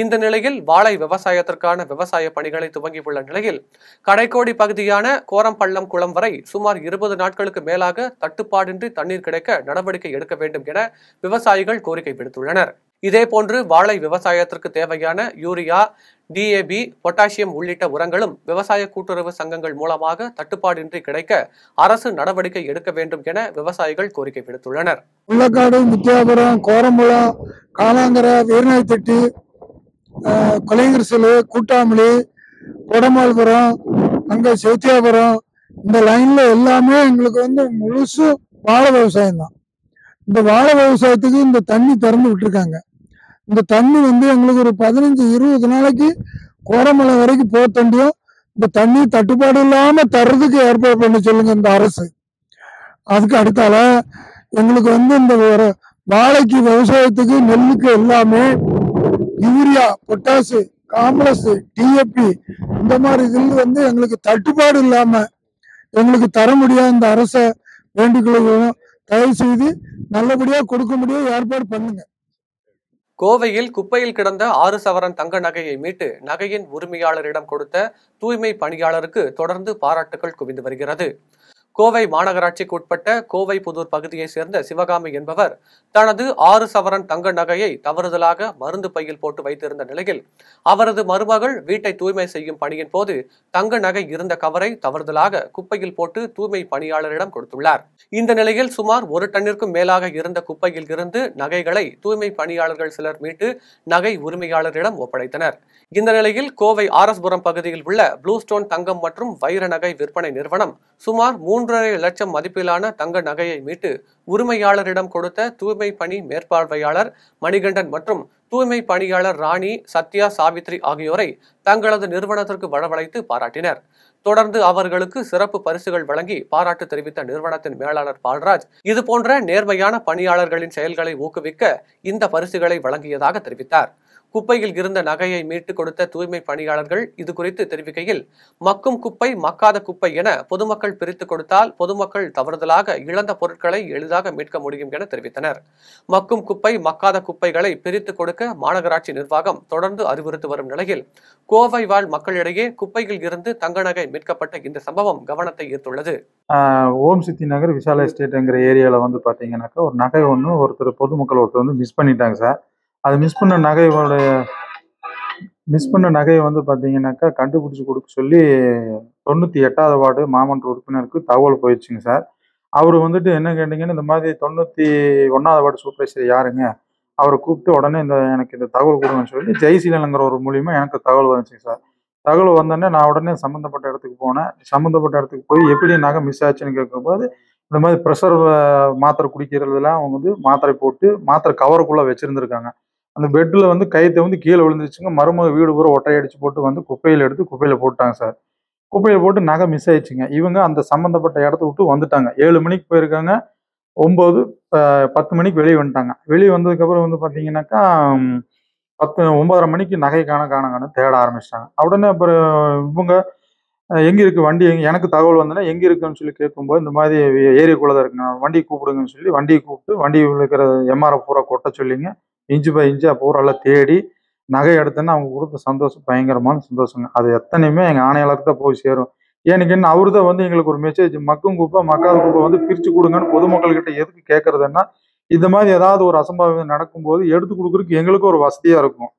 இந்த நிலையில் வாழை விவசாயத்திற்கான விவசாய பணிகளை துவங்கியுள்ள நிலையில் கடைக்கோடி பகுதியான கோரம்பள்ளம் குளம் வரை சுமார் இருபது நாட்களுக்கு மேலாக தட்டுப்பாடின்றி தண்ணீர் கிடைக்க நடவடிக்கை எடுக்க வேண்டும் என விவசாயிகள் கோரிக்கை விடுத்துள்ளனர் இதேபோன்று வாழை விவசாயத்திற்கு தேவையான யூரியா டிஏபி பொட்டாசியம் உள்ளிட்ட உரங்களும் விவசாய கூட்டுறவு சங்கங்கள் மூலமாக தட்டுப்பாடின்றி கிடைக்க அரசு நடவடிக்கை எடுக்க வேண்டும் என விவசாயிகள் கோரிக்கை விடுத்துள்ளனர் முத்தியாபுரம் கோரம்புளம் கொலைஞர் கூட்டாமலி கொடமால்புரம் அங்கே சௌத்தியாபுரம் இந்த லைன்ல எல்லாமே எங்களுக்கு வந்து முழுசும் வாழை விவசாயம் தான் இந்த வாழை விவசாயத்துக்கு இந்த தண்ணி திறந்து விட்டுருக்காங்க இந்த தண்ணி வந்து எங்களுக்கு ஒரு பதினஞ்சு இருபது நாளைக்கு கோடமலை வரைக்கும் போக தண்டியும் இந்த தண்ணி தட்டுப்பாடு இல்லாமல் தர்றதுக்கு ஏற்பாடு பண்ண சொல்லுங்க இந்த அரசு அதுக்கு அடுத்தால எங்களுக்கு வந்து இந்த ஒரு வாழைக்கு விவசாயத்துக்கு நெல்லுக்கு எல்லாமே யூரியா பொட்டாசு காம்ப்ளஸ் டிஎப்பி இந்த மாதிரி இதில் வந்து எங்களுக்கு தட்டுப்பாடு இல்லாம எங்களுக்கு தர முடியாத இந்த அரச வேண்டுகோளும் தயவு செய்து நல்லபடியா கொடுக்க முடியும் ஏற்பாடு பண்ணுங்க கோவையில் குப்பையில் கிடந்த ஆறு சவரன் தங்க நகையை மீட்டு நகையின் உரிமையாளரிடம் கொடுத்த தூய்மை பணியாளருக்கு தொடர்ந்து பாராட்டுகள் குவிந்து வருகிறது கோவை மாநகராட்சிக்கு உட்பட்ட கோவை புதூர் பகுதியை சேர்ந்த சிவகாமி என்பவர் தனது ஆறு சவரன் தங்க நகையை தவறுதலாக மருந்து பையில் போட்டு வைத்திருந்த நிலையில் அவரது மருமகள் வீட்டை தூய்மை செய்யும் பணியின் போது தங்க நகை இருந்த கவரை தவறுதலாக குப்பையில் போட்டு தூய்மை பணியாளரிடம் கொடுத்துள்ளார் இந்த நிலையில் சுமார் ஒரு டன்னிற்கும் மேலாக இருந்த குப்பையில் இருந்து நகைகளை தூய்மை பணியாளர்கள் சிலர் மீட்டு நகை உரிமையாளரிடம் ஒப்படைத்தனர் இந்த நிலையில் கோவை ஆரஸ்புரம் பகுதியில் உள்ள ப்ளூ ஸ்டோன் தங்கம் மற்றும் வைர நகை விற்பனை நிறுவனம் சுமார் மூன்றரை லட்சம் மதிப்பிலான தங்க நகையை மீட்டு உரிமையாளரிடம் கொடுத்த தூய்மை தூய்மை பணி மேற்பார்வையாளர் மணிகண்டன் மற்றும் தூய்மை பணியாளர் ராணி சத்யா சாவித்ரி ஆகியோரை தங்களது நிறுவனத்திற்கு வரவழைத்து பாராட்டினர் தொடர்ந்து அவர்களுக்கு சிறப்பு பரிசுகள் வழங்கி பாராட்டு தெரிவித்த நிறுவனத்தின் மேலாளர் பால்ராஜ் இதுபோன்ற நேர்மையான பணியாளர்களின் செயல்களை ஊக்குவிக்க இந்த பரிசுகளை வழங்கியதாக தெரிவித்தார் குப்பையில் இருந்த நகையை மீட்டு கொடுத்த தூய்மை பணியாளர்கள் இது குறித்து தெரிவிக்கையில் மக்கும் குப்பை மக்காத குப்பை என பொதுமக்கள் பிரித்து கொடுத்தால் பொதுமக்கள் தவறுதலாக இழந்த பொருட்களை எளிதாக மீட்க முடியும் என தெரிவித்தனர் மக்கும் குப்பை மக்காத குப்பைகளை பிரித்து கொடுக்க மாநகராட்சி நிர்வாகம் தொடர்ந்து அறிவுறுத்து வரும் நிலையில் கோவை வாழ் மக்களிடையே குப்பையில் இருந்து தங்க நகை மீட்கப்பட்ட இந்த சம்பவம் கவனத்தை ஈர்த்துள்ளது ஓம் சித்தி நகர் விசால எஸ்டேட்டுங்கிற ஏரியாவில் வந்து பார்த்தீங்கன்னாக்கா ஒரு நகை ஒன்று ஒருத்தர் பொதுமக்கள் ஒருத்தர் வந்து மிஸ் பண்ணிட்டாங்க சார் அது மிஸ் பண்ண நகையோடைய மிஸ் பண்ண நகையை வந்து பார்த்தீங்கன்னாக்கா கண்டுபிடிச்சி கொடுக்க சொல்லி தொண்ணூற்றி எட்டாவது வார்டு மாமன்ற உறுப்பினருக்கு தகவல் போயிடுச்சுங்க சார் அவர் வந்துட்டு என்ன கேட்டிங்கன்னு இந்த மாதிரி தொண்ணூற்றி ஒன்றாவது வார்டு சூப்பர்வைசர் யாருங்க அவரை கூப்பிட்டு உடனே இந்த எனக்கு இந்த தகவல் கொடுங்கன்னு சொல்லி ஜெய்சீலனுங்கிற ஒரு மூலியமாக எனக்கு தகவல் வந்துச்சுங்க சார் தகவல் வந்தோடனே நான் உடனே சம்மந்தப்பட்ட இடத்துக்கு போனேன் சம்மந்தப்பட்ட இடத்துக்கு போய் எப்படி நகை மிஸ் ஆச்சுன்னு கேட்கும்போது இந்த மாதிரி ப்ரெஷர் மாத்திரை குடிக்கிறதுலாம் அவங்க வந்து மாத்திரை போட்டு மாத்திரை கவருக்குள்ளே வச்சுருந்துருக்காங்க அந்த பெட்டில் வந்து கைத்தை வந்து கீழே விழுந்துருச்சுங்க மருமக வீடு பூரா ஒட்டையடிச்சு போட்டு வந்து குப்பையில் எடுத்து குப்பையில் போட்டாங்க சார் குப்பையில் போட்டு நகை மிஸ் ஆயிடுச்சுங்க இவங்க அந்த சம்மந்தப்பட்ட இடத்த விட்டு வந்துட்டாங்க ஏழு மணிக்கு போயிருக்காங்க ஒம்பது பத்து மணிக்கு வெளியே வந்துட்டாங்க வெளியே வந்ததுக்கப்புறம் வந்து பார்த்தீங்கன்னாக்கா பத்து ஒன்பதரை மணிக்கு நகை காண காண தேட ஆரம்பிச்சிட்டாங்க உடனே அப்புறம் இவங்க எங்கே இருக்குது வண்டி எங்கே எனக்கு தகவல் வந்தோன்னா எங்கே இருக்குன்னு சொல்லி கேட்கும்போது இந்த மாதிரி ஏரியாக்குள்ளே தான் இருக்குங்க வண்டியை கூப்பிடுங்கன்னு சொல்லி வண்டியை கூப்பிட்டு வண்டி இருக்கிற எம்ஆர்எஃப் பூரா கொட்ட சொல்லிங்க இஞ்சி பை இஞ்சி அப்போ தேடி நகை எடுத்தேன்னா அவங்க கொடுத்த சந்தோஷம் பயங்கரமான சந்தோஷங்க அது எத்தனையுமே எங்கள் ஆணையாளருக்கு தான் போய் சேரும் என்ன அவரு தான் வந்து எங்களுக்கு ஒரு மெசேஜ் மக்கும் குப்பை மக்காத குப்பை வந்து பிரித்து கொடுங்கன்னு பொதுமக்கள்கிட்ட எதுக்கு கேட்கறதுன்னா இந்த மாதிரி ஏதாவது ஒரு அசம்பாவிதம் நடக்கும்போது எடுத்து கொடுக்குறதுக்கு எங்களுக்கும் ஒரு வசதியாக இருக்கும்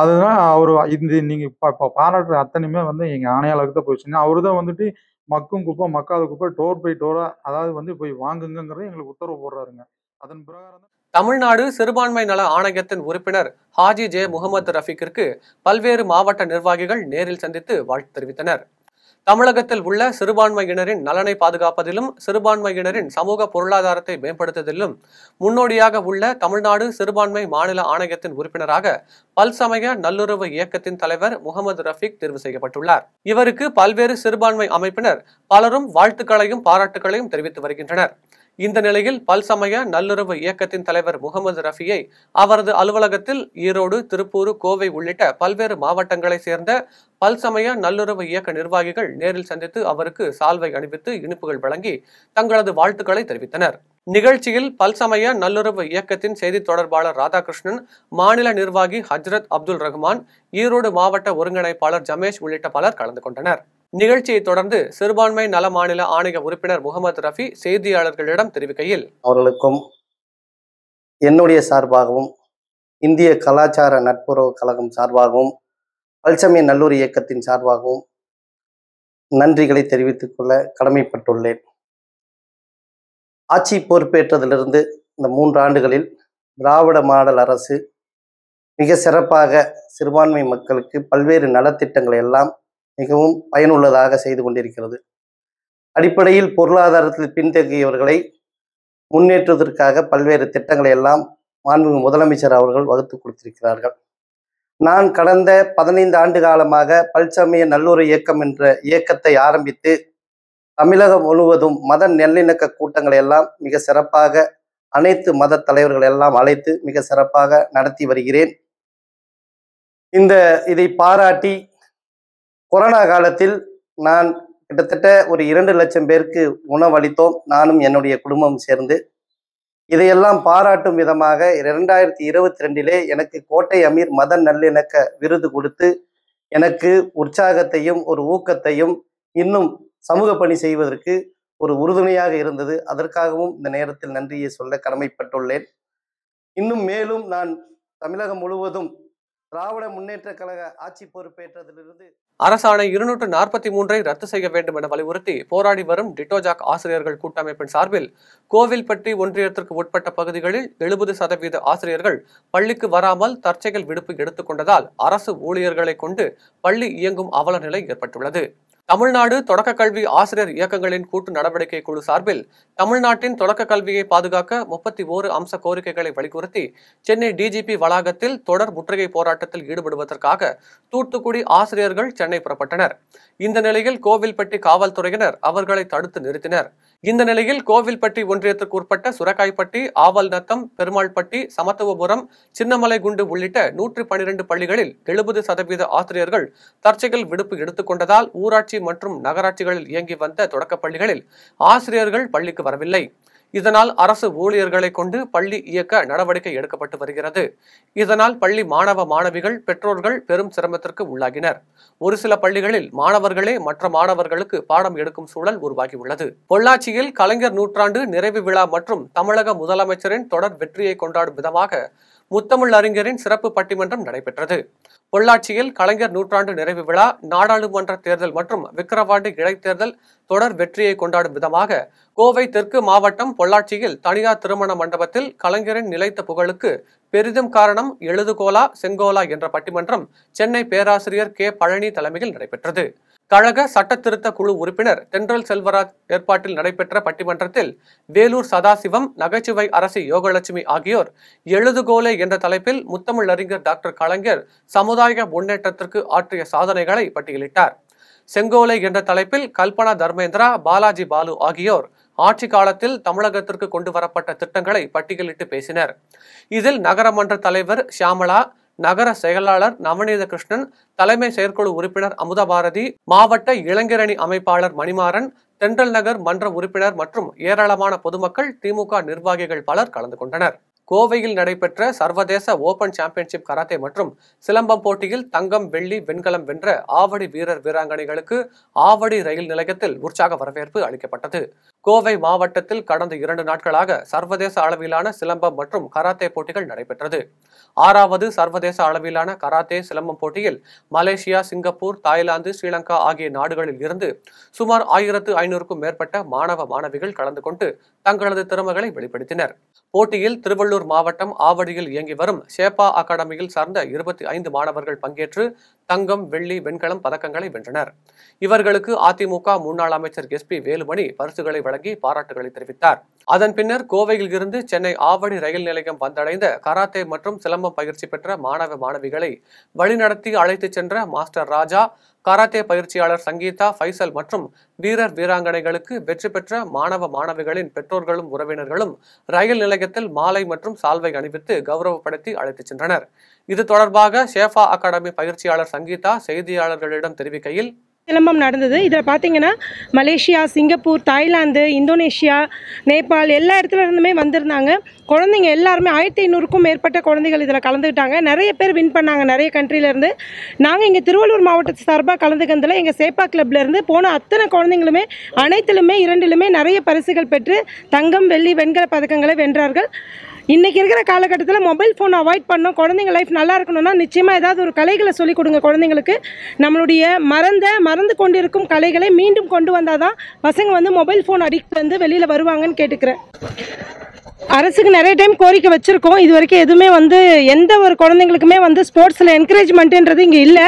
அதுதான் அவர் இந்த நீங்கள் இப்போ பாராட்டுற அத்தனையுமே வந்து எங்கள் ஆணையாளருக்கு தான் போயிடுச்சுங்க அவரு தான் வந்துட்டு மக்கும் குப்பை மக்காத குப்பை டோர் பை டோராக அதாவது வந்து போய் வாங்குங்கிறத எங்களுக்கு உத்தரவு போடுறாருங்க அதன் பிரகாரம் தமிழ்நாடு சிறுபான்மை நல ஆணையத்தின் உறுப்பினர் ஹாஜி ஜே முகமது ரஃபீக்கிற்கு பல்வேறு மாவட்ட நிர்வாகிகள் நேரில் சந்தித்து வாழ்த்து தெரிவித்தனர் தமிழகத்தில் உள்ள சிறுபான்மையினரின் நலனை பாதுகாப்பதிலும் சிறுபான்மையினரின் சமூக பொருளாதாரத்தை மேம்படுத்துவதிலும் முன்னோடியாக உள்ள தமிழ்நாடு சிறுபான்மை மாநில ஆணையத்தின் உறுப்பினராக பல்சமய நல்லுறவு இயக்கத்தின் தலைவர் முகமது ரஃபீக் தேர்வு செய்யப்பட்டுள்ளார் இவருக்கு பல்வேறு சிறுபான்மை அமைப்பினர் பலரும் வாழ்த்துக்களையும் பாராட்டுகளையும் தெரிவித்து வருகின்றனர் இந்த நிலையில் பல்சமய நல்லுறவு இயக்கத்தின் தலைவர் முகமது ரஃபியை அவரது அலுவலகத்தில் ஈரோடு திருப்பூர் கோவை உள்ளிட்ட பல்வேறு மாவட்டங்களைச் சேர்ந்த பல்சமய நல்லுறவு இயக்க நிர்வாகிகள் நேரில் சந்தித்து அவருக்கு சால்வை அணிவித்து இனிப்புகள் வழங்கி தங்களது வாழ்த்துக்களை தெரிவித்தனர் நிகழ்ச்சியில் பல்சமய நல்லுறவு இயக்கத்தின் செய்தி தொடர்பாளர் ராதாகிருஷ்ணன் மாநில நிர்வாகி ஹஜ்ரத் அப்துல் ரஹ்மான் ஈரோடு மாவட்ட ஒருங்கிணைப்பாளர் ஜமேஷ் உள்ளிட்ட பலர் கலந்து கொண்டனர் நிகழ்ச்சியை தொடர்ந்து சிறுபான்மை நல மாநில ஆணைய உறுப்பினர் முகமது ரஃபி செய்தியாளர்களிடம் தெரிவிக்கையில் அவர்களுக்கும் என்னுடைய சார்பாகவும் இந்திய கலாச்சார நட்புறவு கழகம் சார்பாகவும் பல்சமய நல்லூர் இயக்கத்தின் சார்பாகவும் நன்றிகளை தெரிவித்துக் கொள்ள கடமைப்பட்டுள்ளேன் ஆட்சி பொறுப்பேற்றதிலிருந்து இந்த மூன்று ஆண்டுகளில் திராவிட மாடல் அரசு மிக சிறப்பாக சிறுபான்மை மக்களுக்கு பல்வேறு நலத்திட்டங்களை எல்லாம் மிகவும் பயனுள்ளதாக செய்து கொண்டிருக்கிறது அடிப்படையில் பொருளாதாரத்தில் பின்தங்கியவர்களை முன்னேற்றுவதற்காக பல்வேறு திட்டங்களை எல்லாம் மாண்புமிகு முதலமைச்சர் அவர்கள் வகுத்து கொடுத்திருக்கிறார்கள் நான் கடந்த பதினைந்து ஆண்டு காலமாக பல்சமய நல்லுறவு இயக்கம் என்ற இயக்கத்தை ஆரம்பித்து தமிழகம் முழுவதும் மத நல்லிணக்க கூட்டங்களை எல்லாம் மிக சிறப்பாக அனைத்து மத தலைவர்கள் எல்லாம் அழைத்து மிக சிறப்பாக நடத்தி வருகிறேன் இந்த இதை பாராட்டி கொரோனா காலத்தில் நான் கிட்டத்தட்ட ஒரு இரண்டு லட்சம் பேருக்கு உணவளித்தோம் நானும் என்னுடைய குடும்பம் சேர்ந்து இதையெல்லாம் பாராட்டும் விதமாக இரண்டாயிரத்தி இருபத்தி ரெண்டிலே எனக்கு கோட்டை அமீர் மத நல்லிணக்க விருது கொடுத்து எனக்கு உற்சாகத்தையும் ஒரு ஊக்கத்தையும் இன்னும் சமூக பணி செய்வதற்கு ஒரு உறுதுணையாக இருந்தது அதற்காகவும் இந்த நேரத்தில் நன்றியை சொல்ல கடமைப்பட்டுள்ளேன் இன்னும் மேலும் நான் தமிழகம் முழுவதும் திராவிட முன்னேற்ற கழக ஆட்சி பொறுப்பேற்றதிலிருந்து அரசாணை இருநூற்று நாற்பத்தி மூன்றை ரத்து செய்ய வேண்டும் என வலியுறுத்தி போராடி வரும் டிட்டோஜாக் ஆசிரியர்கள் கூட்டமைப்பின் சார்பில் கோவில்பட்டி ஒன்றியத்திற்கு உட்பட்ட பகுதிகளில் எழுபது சதவீத ஆசிரியர்கள் பள்ளிக்கு வராமல் தற்செயல் விடுப்பு எடுத்துக்கொண்டதால் அரசு ஊழியர்களை கொண்டு பள்ளி இயங்கும் அவல நிலை ஏற்பட்டுள்ளது தமிழ்நாடு தொடக்க கல்வி ஆசிரியர் இயக்கங்களின் கூட்டு நடவடிக்கை குழு சார்பில் தமிழ்நாட்டின் தொடக்க கல்வியை பாதுகாக்க முப்பத்தி ஓரு அம்ச கோரிக்கைகளை வலியுறுத்தி சென்னை டிஜிபி வளாகத்தில் தொடர் முற்றுகை போராட்டத்தில் ஈடுபடுவதற்காக தூத்துக்குடி ஆசிரியர்கள் சென்னை புறப்பட்டனர் இந்த நிலையில் கோவில்பட்டி காவல்துறையினர் அவர்களை தடுத்து நிறுத்தினர் இந்த நிலையில் கோவில்பட்டி ஒன்றியத்துக்கு உட்பட்ட சுரக்காய்பட்டி ஆவல் நத்தம் பெருமாள்பட்டி சமத்துவபுரம் சின்னமலை குண்டு உள்ளிட்ட நூற்று பனிரெண்டு பள்ளிகளில் எழுபது சதவீத ஆசிரியர்கள் தற்செயல் விடுப்பு எடுத்துக்கொண்டதால் ஊராட்சி மற்றும் நகராட்சிகளில் இயங்கி வந்த தொடக்க பள்ளிகளில் ஆசிரியர்கள் பள்ளிக்கு வரவில்லை இதனால் அரசு ஊழியர்களை கொண்டு பள்ளி இயக்க நடவடிக்கை எடுக்கப்பட்டு வருகிறது இதனால் பள்ளி மாணவ மாணவிகள் பெற்றோர்கள் பெரும் சிரமத்திற்கு உள்ளாகினர் ஒரு சில பள்ளிகளில் மாணவர்களே மற்ற மாணவர்களுக்கு பாடம் எடுக்கும் சூழல் உருவாகியுள்ளது பொள்ளாச்சியில் கலைஞர் நூற்றாண்டு நிறைவு விழா மற்றும் தமிழக முதலமைச்சரின் தொடர் வெற்றியை கொண்டாடும் விதமாக முத்தமிழ் அறிஞரின் சிறப்பு பட்டிமன்றம் நடைபெற்றது பொள்ளாச்சியில் கலைஞர் நூற்றாண்டு நிறைவு விழா நாடாளுமன்ற தேர்தல் மற்றும் விக்கிரவாண்டு இடைத்தேர்தல் தொடர் வெற்றியை கொண்டாடும் விதமாக கோவை தெற்கு மாவட்டம் பொள்ளாச்சியில் தனியார் திருமண மண்டபத்தில் கலைஞரின் நிலைத்த புகழுக்கு பெரிதும் காரணம் எழுதுகோலா செங்கோலா என்ற பட்டிமன்றம் சென்னை பேராசிரியர் கே பழனி தலைமையில் நடைபெற்றது கழக சட்டத்திருத்த குழு உறுப்பினர் தென்றல் செல்வராஜ் ஏற்பாட்டில் நடைபெற்ற பட்டிமன்றத்தில் வேலூர் சதாசிவம் நகைச்சுவை அரசி யோகலட்சுமி ஆகியோர் எழுதுகோலே என்ற தலைப்பில் முத்தமிழறிஞர் டாக்டர் கலைஞர் சமுதாய முன்னேற்றத்திற்கு ஆற்றிய சாதனைகளை பட்டியலிட்டார் செங்கோலை என்ற தலைப்பில் கல்பனா தர்மேந்திரா பாலாஜி பாலு ஆகியோர் ஆட்சி காலத்தில் தமிழகத்திற்கு கொண்டு வரப்பட்ட திட்டங்களை பட்டியலிட்டு பேசினர் இதில் நகரமன்ற தலைவர் ஷியாமலா நகர செயலாளர் நவநீத கிருஷ்ணன் தலைமை செயற்குழு உறுப்பினர் அமுதபாரதி மாவட்ட இளைஞரணி அமைப்பாளர் மணிமாறன் தென்றல் நகர் மன்ற உறுப்பினர் மற்றும் ஏராளமான பொதுமக்கள் திமுக நிர்வாகிகள் பலர் கலந்து கொண்டனர் கோவையில் நடைபெற்ற சர்வதேச ஓபன் சாம்பியன்ஷிப் கராத்தே மற்றும் சிலம்பம் போட்டியில் தங்கம் வெள்ளி வெண்கலம் வென்ற ஆவடி வீரர் வீராங்கனைகளுக்கு ஆவடி ரயில் நிலையத்தில் உற்சாக வரவேற்பு அளிக்கப்பட்டது கோவை மாவட்டத்தில் கடந்த இரண்டு நாட்களாக சர்வதேச அளவிலான சிலம்பம் மற்றும் கராத்தே போட்டிகள் நடைபெற்றது ஆறாவது சர்வதேச அளவிலான கராத்தே சிலம்பம் போட்டியில் மலேசியா சிங்கப்பூர் தாய்லாந்து ஸ்ரீலங்கா ஆகிய நாடுகளில் இருந்து சுமார் ஆயிரத்து ஐநூறுக்கும் மேற்பட்ட மாணவ மாணவிகள் கலந்து கொண்டு தங்களது திறமைகளை வெளிப்படுத்தினர் போட்டியில் திருவள்ளூர் மாவட்டம் ஆவடியில் இயங்கி வரும் சேப்பா அகாடமியில் சார்ந்த இருபத்தி ஐந்து மாணவர்கள் பங்கேற்று தங்கம் வெள்ளி வெண்கலம் பதக்கங்களை வென்றனர் இவர்களுக்கு அதிமுக முன்னாள் அமைச்சர் எஸ் பி வேலுமணி பரிசுகளை வழங்கி பாராட்டுகளை தெரிவித்தார் அதன் பின்னர் கோவையில் இருந்து சென்னை ஆவடி ரயில் நிலையம் வந்தடைந்த கராத்தே மற்றும் சிலம்பம் பயிற்சி பெற்ற மாணவ மாணவிகளை வழிநடத்தி அழைத்துச் சென்ற மாஸ்டர் ராஜா கராத்தே பயிற்சியாளர் சங்கீதா ஃபைசல் மற்றும் வீரர் வீராங்கனைகளுக்கு வெற்றி பெற்ற மாணவ மாணவிகளின் பெற்றோர்களும் உறவினர்களும் ரயில் நிலையத்தில் மாலை மற்றும் சால்வை அணிவித்து கௌரவப்படுத்தி அழைத்துச் சென்றனர் இது தொடர்பாக ஷேஃபா அகாடமி பயிற்சியாளர் சங்கீதா செய்தியாளர்களிடம் தெரிவிக்கையில் சிலம்பம் நடந்தது இதில் பார்த்தீங்கன்னா Malaysia Singapore Thailand Indonesia Nepal எல்லா இடத்துல இருந்துமே வந்திருந்தாங்க குழந்தைங்க எல்லாருமே ஆயிரத்தி ஐநூறுக்கும் மேற்பட்ட குழந்தைகள் இதில் கலந்துக்கிட்டாங்க நிறைய பேர் வின் பண்ணாங்க நிறைய கண்ட்ரிலேருந்து நாங்கள் இங்கே திருவள்ளூர் மாவட்டத்து சார்பாக கலந்துக்கிறதுல எங்கள் சேப்பா கிளப்லேருந்து போன அத்தனை குழந்தைங்களுமே அனைத்திலுமே இரண்டிலுமே நிறைய பரிசுகள் பெற்று தங்கம் வெள்ளி வெண்கல பதக்கங்களை வென்றார்கள் இன்றைக்கி இருக்கிற காலகட்டத்தில் மொபைல் ஃபோன் அவாய்ட் பண்ணோம் குழந்தைங்க லைஃப் நல்லா இருக்கணும்னா நிச்சயமாக ஏதாவது ஒரு கலைகளை சொல்லிக் கொடுங்க குழந்தைங்களுக்கு நம்மளுடைய மறந்த மறந்து கொண்டிருக்கும் கலைகளை மீண்டும் கொண்டு வந்தால் தான் பசங்க வந்து மொபைல் ஃபோன் அடிக்ட் வந்து வெளியில் வருவாங்கன்னு கேட்டுக்கிறேன் அரசுக்கு நிறைய டைம் கோரிக்கை வச்சுருக்கோம் இது வரைக்கும் எதுவுமே வந்து எந்த ஒரு குழந்தைங்களுக்குமே வந்து ஸ்போர்ட்ஸில் என்கரேஜ்மெண்ட்டுன்றது இங்கே இல்லை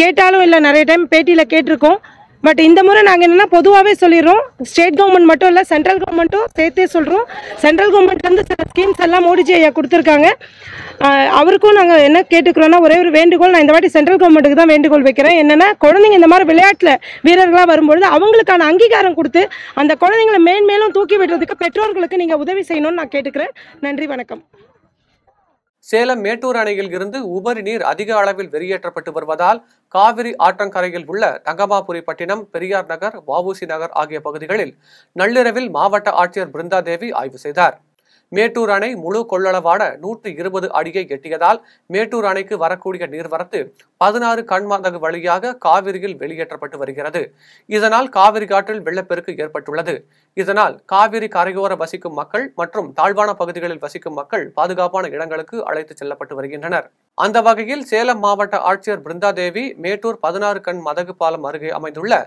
கேட்டாலும் இல்லை நிறைய டைம் பேட்டியில் கேட்டிருக்கோம் பட் இந்த முறை நாங்கள் என்னென்னா பொதுவாகவே சொல்லிடுறோம் ஸ்டேட் கவர்மெண்ட் மட்டும் இல்லை சென்ட்ரல் கவர்மெண்ட்டும் சேர்த்தே சொல்கிறோம் சென்ட்ரல் கவர்மெண்ட் வந்து சில ஸ்கீம்ஸ் எல்லாம் மோடிஜி ஐயா கொடுத்துருக்காங்க அவருக்கும் நாங்கள் என்ன கேட்டுக்கிறோன்னா ஒரே ஒரு வேண்டுகோள் நான் இந்த வாட்டி சென்ட்ரல் கவர்மெண்ட்டுக்கு தான் வேண்டுகோள் வைக்கிறேன் என்னென்னா குழந்தைங்க இந்த மாதிரி விளையாட்டில் வீரர்களாக வரும்பொழுது அவங்களுக்கான அங்கீகாரம் கொடுத்து அந்த குழந்தைங்களை மேன்மேலும் தூக்கி விடுறதுக்கு பெற்றோர்களுக்கு நீங்கள் உதவி செய்யணும்னு நான் கேட்டுக்கிறேன் நன்றி வணக்கம் சேலம் மேட்டூர் அணையில் இருந்து உபரி நீர் அதிக அளவில் வெளியேற்றப்பட்டு வருவதால் காவிரி ஆற்றங்கரையில் உள்ள தங்கமாபுரி பட்டினம் பெரியார் நகர் வவுசி நகர் ஆகிய பகுதிகளில் நள்ளிரவில் மாவட்ட ஆட்சியர் பிருந்தாதேவி ஆய்வு செய்தார் மேட்டூர் அணை முழு கொள்ளளவான நூற்று இருபது அடியை எட்டியதால் மேட்டூர் அணைக்கு வரக்கூடிய நீர்வரத்து பதினாறு கண்மாந்தகு வழியாக காவிரியில் வெளியேற்றப்பட்டு வருகிறது இதனால் காவிரி காற்றில் வெள்ளப்பெருக்கு ஏற்பட்டுள்ளது இதனால் காவிரி கரையோர வசிக்கும் மக்கள் மற்றும் தாழ்வான பகுதிகளில் வசிக்கும் மக்கள் பாதுகாப்பான இடங்களுக்கு அழைத்து செல்லப்பட்டு வருகின்றனர் அந்த வகையில் சேலம் மாவட்ட ஆட்சியர் பிருந்தாதேவி மேட்டூர் பதினாறு கண் மதகு பாலம் அருகே அமைந்துள்ள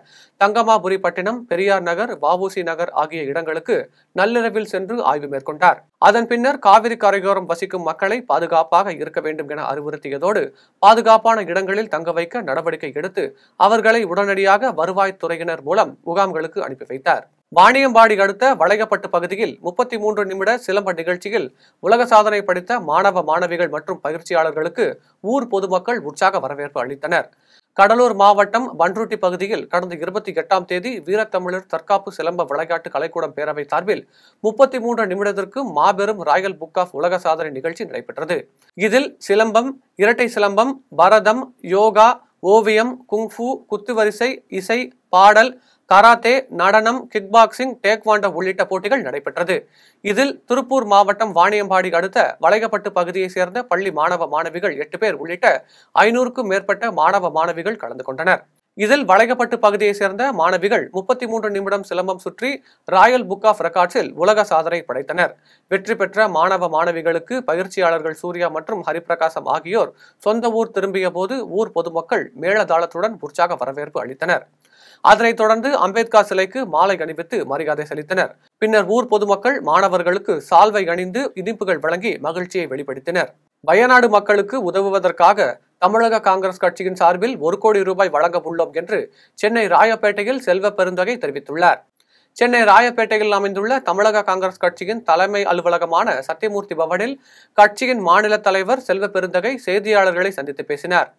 பட்டினம் பெரியார் நகர் வாவூசி நகர் ஆகிய இடங்களுக்கு நள்ளிரவில் சென்று ஆய்வு மேற்கொண்டார் அதன் பின்னர் காவிரி கரையோரம் வசிக்கும் மக்களை பாதுகாப்பாக இருக்க வேண்டும் என அறிவுறுத்தியதோடு பாதுகாப்பான இடங்களில் தங்க வைக்க நடவடிக்கை எடுத்து அவர்களை உடனடியாக வருவாய்த்துறையினர் மூலம் முகாம்களுக்கு அனுப்பி வைத்தார் வாணியம்பாடி அடுத்த வளையப்பட்டு பகுதியில் முப்பத்தி மூன்று நிமிட சிலம்ப நிகழ்ச்சியில் உலக சாதனை படித்த மாணவ மாணவிகள் மற்றும் பயிற்சியாளர்களுக்கு ஊர் பொதுமக்கள் உற்சாக வரவேற்பு அளித்தனர் கடலூர் மாவட்டம் பன்ருட்டி பகுதியில் கடந்த இருபத்தி எட்டாம் தேதி வீரத்தமிழர் தற்காப்பு சிலம்ப விளையாட்டு கலைக்கூடம் பேரவை சார்பில் முப்பத்தி மூன்று நிமிடத்திற்கு மாபெரும் ராயல் புக் ஆஃப் உலக சாதனை நிகழ்ச்சி நடைபெற்றது இதில் சிலம்பம் இரட்டை சிலம்பம் பரதம் யோகா ஓவியம் குங்ஃபு குத்துவரிசை இசை பாடல் கராத்தே நடனம் கிக் பாக்ஸிங் டேக்வாண்டோ உள்ளிட்ட போட்டிகள் நடைபெற்றது இதில் திருப்பூர் மாவட்டம் வாணியம்பாடி அடுத்த வளையப்பட்டு பகுதியைச் சேர்ந்த பள்ளி மாணவ மாணவிகள் எட்டு பேர் உள்ளிட்ட ஐநூறுக்கும் மேற்பட்ட மாணவ மாணவிகள் கலந்து கொண்டனர் இதில் வளையப்பட்டு பகுதியைச் சேர்ந்த மாணவிகள் முப்பத்தி மூன்று நிமிடம் சிலம்பம் சுற்றி ராயல் புக் ஆஃப் ரெக்கார்ட்ஸில் உலக சாதனை படைத்தனர் வெற்றி பெற்ற மாணவ மாணவிகளுக்கு பயிற்சியாளர்கள் சூர்யா மற்றும் ஹரிபிரகாசம் ஆகியோர் சொந்த ஊர் திரும்பிய போது ஊர் பொதுமக்கள் மேளதாளத்துடன் உற்சாக வரவேற்பு அளித்தனர் அதனைத் தொடர்ந்து அம்பேத்கர் சிலைக்கு மாலை அணிவித்து மரியாதை செலுத்தினர் பின்னர் ஊர் பொதுமக்கள் மாணவர்களுக்கு சால்வை அணிந்து இனிப்புகள் வழங்கி மகிழ்ச்சியை வெளிப்படுத்தினர் வயநாடு மக்களுக்கு உதவுவதற்காக தமிழக காங்கிரஸ் கட்சியின் சார்பில் ஒரு கோடி ரூபாய் வழங்க உள்ளோம் என்று சென்னை ராயப்பேட்டையில் செல்வ பெருந்தொகை தெரிவித்துள்ளார் சென்னை ராயப்பேட்டையில் அமைந்துள்ள தமிழக காங்கிரஸ் கட்சியின் தலைமை அலுவலகமான சத்தியமூர்த்தி பவனில் கட்சியின் மாநில தலைவர் செல்வ பெருந்தகை செய்தியாளர்களை சந்தித்து பேசினார்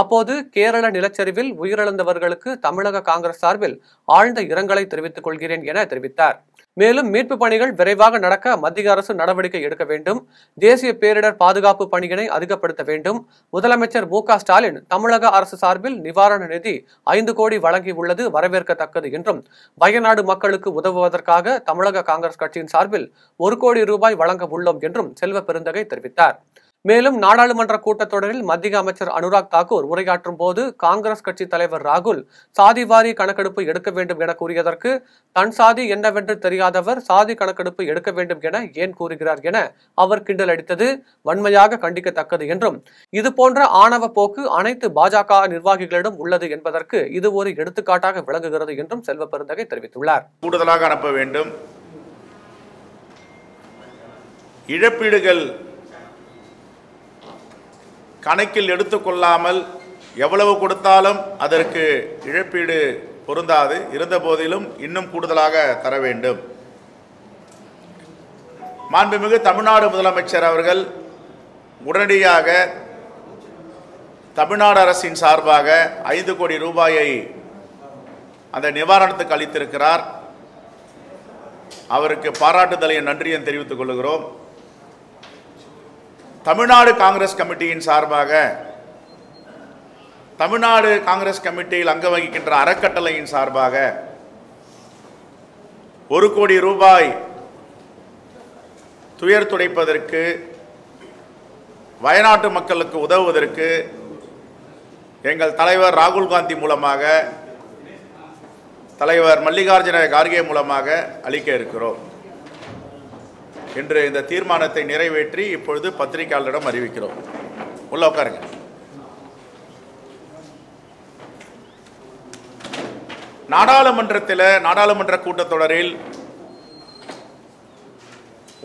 அப்போது கேரள நிலச்சரிவில் உயிரிழந்தவர்களுக்கு தமிழக காங்கிரஸ் சார்பில் ஆழ்ந்த இரங்கலை தெரிவித்துக் கொள்கிறேன் என தெரிவித்தார் மேலும் மீட்பு பணிகள் விரைவாக நடக்க மத்திய அரசு நடவடிக்கை எடுக்க வேண்டும் தேசிய பேரிடர் பாதுகாப்பு பணியினை அதிகப்படுத்த வேண்டும் முதலமைச்சர் மு ஸ்டாலின் தமிழக அரசு சார்பில் நிவாரண நிதி ஐந்து கோடி வழங்கியுள்ளது வரவேற்கத்தக்கது என்றும் வயநாடு மக்களுக்கு உதவுவதற்காக தமிழக காங்கிரஸ் கட்சியின் சார்பில் ஒரு கோடி ரூபாய் வழங்க உள்ளோம் என்றும் செல்வ பெருந்தகை தெரிவித்தார் மேலும் நாடாளுமன்ற கூட்டத்தொடரில் மத்திய அமைச்சர் அனுராக் தாக்கூர் உரையாற்றும் போது காங்கிரஸ் கட்சி தலைவர் ராகுல் சாதிவாரி கணக்கெடுப்பு எடுக்க வேண்டும் என கூறியதற்கு தன் சாதி என்னவென்று தெரியாதவர் சாதி கணக்கெடுப்பு எடுக்க வேண்டும் என ஏன் கூறுகிறார் என அவர் கிண்டல் அடித்தது வன்மையாக கண்டிக்கத்தக்கது என்றும் இது போன்ற ஆணவ போக்கு அனைத்து பாஜக நிர்வாகிகளிடம் உள்ளது என்பதற்கு இது ஒரு எடுத்துக்காட்டாக விளங்குகிறது என்றும் செல்வ பெருந்தகை தெரிவித்துள்ளார் கூடுதலாக அனுப்ப வேண்டும் இழப்பீடுகள் கணக்கில் எடுத்துக்கொள்ளாமல் எவ்வளவு கொடுத்தாலும் அதற்கு இழப்பீடு பொருந்தாது இருந்த போதிலும் இன்னும் கூடுதலாக தர வேண்டும் மாண்புமிகு தமிழ்நாடு முதலமைச்சர் அவர்கள் உடனடியாக தமிழ்நாடு அரசின் சார்பாக ஐந்து கோடி ரூபாயை அந்த நிவாரணத்துக்கு அளித்திருக்கிறார் அவருக்கு பாராட்டுதலையும் நன்றியும் தெரிவித்துக் கொள்கிறோம் தமிழ்நாடு காங்கிரஸ் கமிட்டியின் சார்பாக தமிழ்நாடு காங்கிரஸ் கமிட்டியில் அங்க வகிக்கின்ற அறக்கட்டளையின் சார்பாக ஒரு கோடி ரூபாய் துயர் துடைப்பதற்கு வயநாட்டு மக்களுக்கு உதவுவதற்கு எங்கள் தலைவர் ராகுல் காந்தி மூலமாக தலைவர் மல்லிகார்ஜுன கார்கே மூலமாக அளிக்க இருக்கிறோம் இன்று இந்த தீர்மானத்தை நிறைவேற்றி இப்பொழுது பத்திரிகையாளரிடம் அறிவிக்கிறோம் உள்ள உட்காருங்க நாடாளுமன்றத்தில் நாடாளுமன்ற கூட்டத்தொடரில்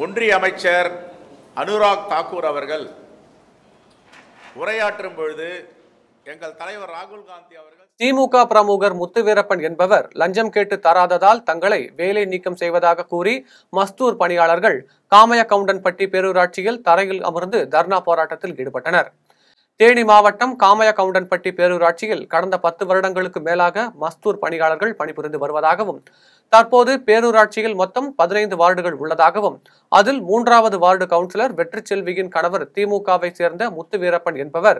ஒன்றிய அமைச்சர் அனுராக் தாக்கூர் அவர்கள் உரையாற்றும் பொழுது எங்கள் தலைவர் ராகுல் காந்தி அவர்கள் திமுக பிரமுகர் முத்துவீரப்பன் என்பவர் லஞ்சம் கேட்டு தராததால் தங்களை வேலை நீக்கம் செய்வதாக கூறி மஸ்தூர் பணியாளர்கள் காமயக்கவுண்டன்பட்டி பேரூராட்சியில் தரையில் அமர்ந்து தர்ணா போராட்டத்தில் ஈடுபட்டனர் தேனி மாவட்டம் காமயக்கவுண்டன்பட்டி பேரூராட்சியில் கடந்த பத்து வருடங்களுக்கு மேலாக மஸ்தூர் பணியாளர்கள் பணிபுரிந்து வருவதாகவும் தற்போது பேரூராட்சியில் மொத்தம் பதினைந்து வார்டுகள் உள்ளதாகவும் அதில் மூன்றாவது வார்டு கவுன்சிலர் வெற்றி செல்வியின் கணவர் திமுகவை சேர்ந்த முத்து வீரப்பன் என்பவர்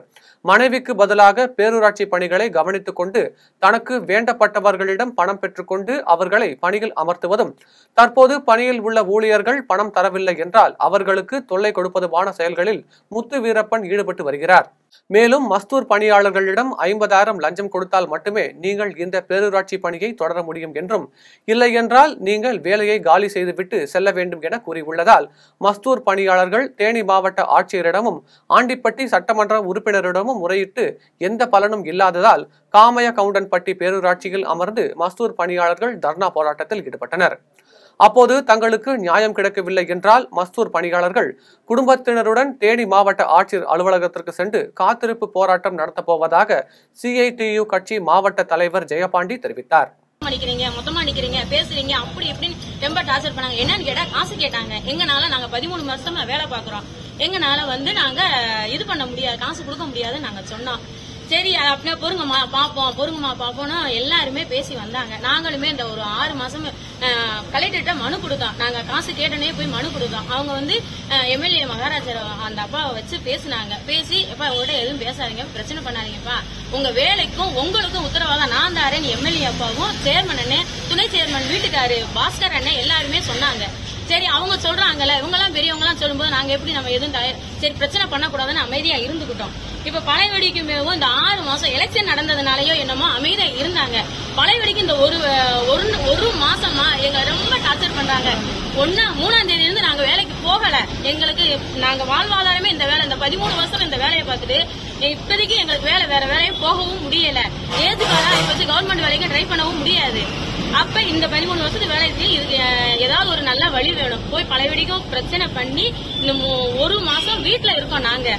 மனைவிக்கு பதிலாக பேரூராட்சி பணிகளை கவனித்துக் கொண்டு தனக்கு வேண்டப்பட்டவர்களிடம் பணம் பெற்றுக்கொண்டு அவர்களை பணியில் அமர்த்துவதும் தற்போது பணியில் உள்ள ஊழியர்கள் பணம் தரவில்லை என்றால் அவர்களுக்கு தொல்லை கொடுப்பதுமான செயல்களில் முத்து வீரப்பன் ஈடுபட்டு வருகிறார் மேலும் மஸ்தூர் பணியாளர்களிடம் ஐம்பதாயிரம் லஞ்சம் கொடுத்தால் மட்டுமே நீங்கள் இந்த பேரூராட்சி பணியை தொடர முடியும் என்றும் இல்லை என்றால் நீங்கள் வேலையை காலி செய்துவிட்டு செல்ல வேண்டும் என கூறியுள்ளதால் மஸ்தூர் பணியாளர்கள் தேனி மாவட்ட ஆட்சியரிடமும் ஆண்டிப்பட்டி சட்டமன்ற உறுப்பினரிடமும் முறையிட்டு எந்த பலனும் இல்லாததால் காமய கவுண்டன்பட்டி பேரூராட்சியில் அமர்ந்து மஸ்தூர் பணியாளர்கள் தர்ணா போராட்டத்தில் ஈடுபட்டனர் அப்போது தங்களுக்கு நியாயம் கிடைக்கவில்லை என்றால் மஸ்தூர் பணியாளர்கள் குடும்பத்தினருடன் தேனி மாவட்ட ஆட்சியர் அலுவலகத்திற்கு சென்று காத்திருப்பு போராட்டம் நடத்தப்போவதாக சிஐடியு கட்சி மாவட்ட தலைவர் ஜெயபாண்டி தெரிவித்தார் எங்களால பேசுறீங்க அப்படி இப்படின்னு பண்ணாங்க காசு கேட்டாங்க பதிமூணு வேலை வந்து நாங்க இது பண்ண முடியாது காசு கொடுக்க முடியாதுன்னு நாங்க சொன்னோம் சரி அப்படின்னா பொறுங்கம்மா பார்ப்போம் பொறுங்கம்மா பாப்போம்னா எல்லாருமே பேசி வந்தாங்க நாங்களுமே இந்த ஒரு ஆறு மாசம் கலெக்டர்கிட்ட மனு கொடுத்தோம் நாங்க காசு கேட்டனே போய் மனு கொடுத்தோம் அவங்க வந்து எம்எல்ஏ மகாராஜர் அந்த அப்பாவை வச்சு பேசினாங்க பேசி எப்ப உங்ககிட்ட எதுவும் பேசாதீங்க பிரச்சனை பண்ணாதீங்கப்பா உங்க வேலைக்கும் உங்களுக்கும் உத்தரவாதம் நான் தாரேன் எம்எல்ஏ அப்பாவும் சேர்மன் அண்ணே துணை சேர்மன் வீட்டுக்காரு பாஸ்கர் அண்ணே எல்லாருமே சொன்னாங்க சரி அவங்க சொல்றாங்கல்ல இவங்க எல்லாம் பெரியவங்க எல்லாம் சொல்லும்போது நாங்க எப்படி நம்ம எதுவும் சரி பிரச்சனை பண்ணக்கூடாதுன்னு அமைதியா இருந்துகிட்டோம் இப்ப பழைய வெடிக்கு மேவும் இந்த ஆறு மாசம் எலெக்ஷன் நடந்ததுனாலயோ என்னமோ அமைதியா இருந்தாங்க பழைய வெடிக்கு இந்த ஒரு ஒரு ஒரு மாசமா எங்க ரொம்ப டார்ச்சர் பண்றாங்க ஒன்னா மூணாம் தேதி இருந்து நாங்க வேலைக்கு போகல எங்களுக்கு நாங்க வாழ்வாதாரமே இந்த வேலை இந்த பதிமூணு வருஷம் இந்த வேலையை பார்த்துட்டு இப்போதைக்கு எங்களுக்கு வேலை வேற வேலையும் போகவும் முடியல ஏதுக்காக இப்ப கவர்மெண்ட் வேலைக்கு ட்ரை பண்ணவும் முடியாது அப்ப இந்த பதிமூணு வருஷத்துக்கு வேலை செஞ்சு ஏதாவது ஒரு நல்ல வழி வேணும் போய் பழையபடிக்கும் பிரச்சனை பண்ணி இந்த ஒரு மாசம் வீட்டுல இருக்கோம் நாங்க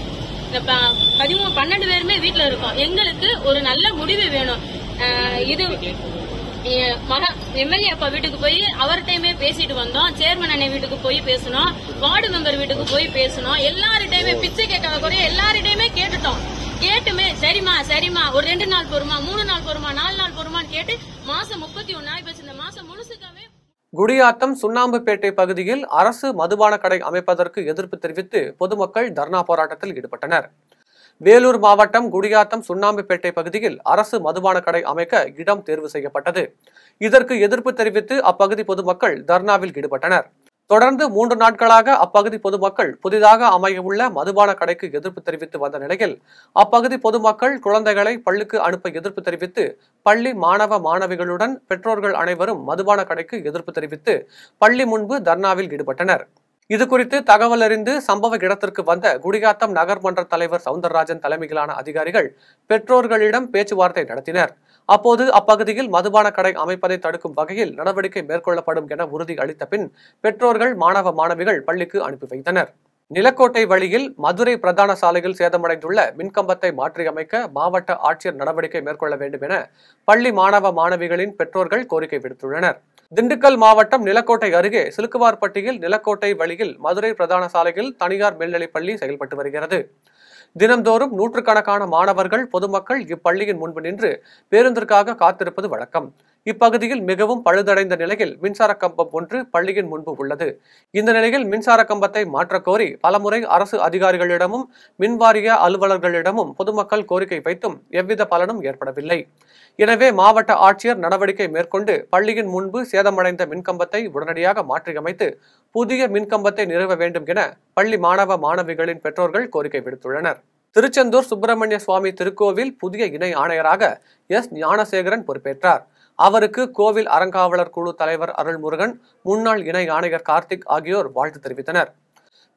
பதிமூணு பன்னெண்டு பேருமே வீட்டுல இருக்கோம் எங்களுக்கு ஒரு நல்ல முடிவு வேணும் இது மக எம்எல்ஏ அப்பா வீட்டுக்கு போய் அவர்கிட்டயுமே பேசிட்டு வந்தோம் சேர்மன் அண்ணன் வீட்டுக்கு போய் பேசணும் வார்டு மெம்பர் வீட்டுக்கு போய் பேசணும் எல்லார்டையுமே பிச்சை கேட்டவங்க கூட எல்லார்டையுமே கேட்டுட்டோம் கேட்டுமே சரிமா சரிமா ஒரு ரெண்டு நாள் பொறுமா மூணு நாள் போருமா நாலு நாள் போருமா குடியாத்தம் சுண்ணாம்புப்பேட்டை பகுதியில் அரசு மதுபான கடை அமைப்பதற்கு எதிர்ப்பு தெரிவித்து பொதுமக்கள் தர்ணா போராட்டத்தில் ஈடுபட்டனர் வேலூர் மாவட்டம் குடியாத்தம் சுண்ணாம்புப்பேட்டை பகுதியில் அரசு மதுபான கடை அமைக்க இடம் தேர்வு செய்யப்பட்டது இதற்கு எதிர்ப்பு தெரிவித்து அப்பகுதி பொதுமக்கள் தர்ணாவில் ஈடுபட்டனர் தொடர்ந்து மூன்று நாட்களாக அப்பகுதி பொதுமக்கள் புதிதாக அமையவுள்ள மதுபான கடைக்கு எதிர்ப்பு தெரிவித்து வந்த நிலையில் அப்பகுதி பொதுமக்கள் குழந்தைகளை பள்ளிக்கு அனுப்ப எதிர்ப்பு தெரிவித்து பள்ளி மாணவ மாணவிகளுடன் பெற்றோர்கள் அனைவரும் மதுபான கடைக்கு எதிர்ப்பு தெரிவித்து பள்ளி முன்பு தர்ணாவில் ஈடுபட்டனர் இது குறித்து தகவல் அறிந்து சம்பவ இடத்திற்கு வந்த குடியாத்தம் நகர்மன்ற தலைவர் சவுந்தரராஜன் தலைமையிலான அதிகாரிகள் பெற்றோர்களிடம் பேச்சுவார்த்தை நடத்தினர் அப்போது அப்பகுதியில் மதுபான கடை அமைப்பதை தடுக்கும் வகையில் நடவடிக்கை மேற்கொள்ளப்படும் என உறுதி அளித்த பின் பெற்றோர்கள் மாணவ மாணவிகள் பள்ளிக்கு அனுப்பி வைத்தனர் நிலக்கோட்டை வழியில் மதுரை பிரதான சாலையில் சேதமடைந்துள்ள மின்கம்பத்தை மாற்றியமைக்க மாவட்ட ஆட்சியர் நடவடிக்கை மேற்கொள்ள வேண்டும் என பள்ளி மாணவ மாணவிகளின் பெற்றோர்கள் கோரிக்கை விடுத்துள்ளனர் திண்டுக்கல் மாவட்டம் நிலக்கோட்டை அருகே சிலுக்குவார்பட்டியில் நிலக்கோட்டை வழியில் மதுரை பிரதான சாலையில் தனியார் மேல்நிலைப்பள்ளி செயல்பட்டு வருகிறது தினம்தோறும் நூற்றுக்கணக்கான மாணவர்கள் பொதுமக்கள் இப்பள்ளியின் முன்பு நின்று பேருந்திற்காக காத்திருப்பது வழக்கம் இப்பகுதியில் மிகவும் பழுதடைந்த நிலையில் மின்சார கம்பம் ஒன்று பள்ளியின் முன்பு உள்ளது இந்த நிலையில் மின்சார கம்பத்தை மாற்றக்கோரி பலமுறை அரசு அதிகாரிகளிடமும் மின்வாரிய அலுவலர்களிடமும் பொதுமக்கள் கோரிக்கை வைத்தும் எவ்வித பலனும் ஏற்படவில்லை எனவே மாவட்ட ஆட்சியர் நடவடிக்கை மேற்கொண்டு பள்ளியின் முன்பு சேதமடைந்த மின்கம்பத்தை உடனடியாக மாற்றியமைத்து புதிய மின்கம்பத்தை நிறுவ வேண்டும் என பள்ளி மாணவ மாணவிகளின் பெற்றோர்கள் கோரிக்கை விடுத்துள்ளனர் திருச்செந்தூர் சுப்பிரமணிய சுவாமி திருக்கோவில் புதிய இணை ஆணையராக எஸ் ஞானசேகரன் பொறுப்பேற்றார் அவருக்கு கோவில் அறங்காவலர் குழு தலைவர் அருள்முருகன் முன்னாள் இணை ஆணையர் கார்த்திக் ஆகியோர் வாழ்த்து தெரிவித்தனர்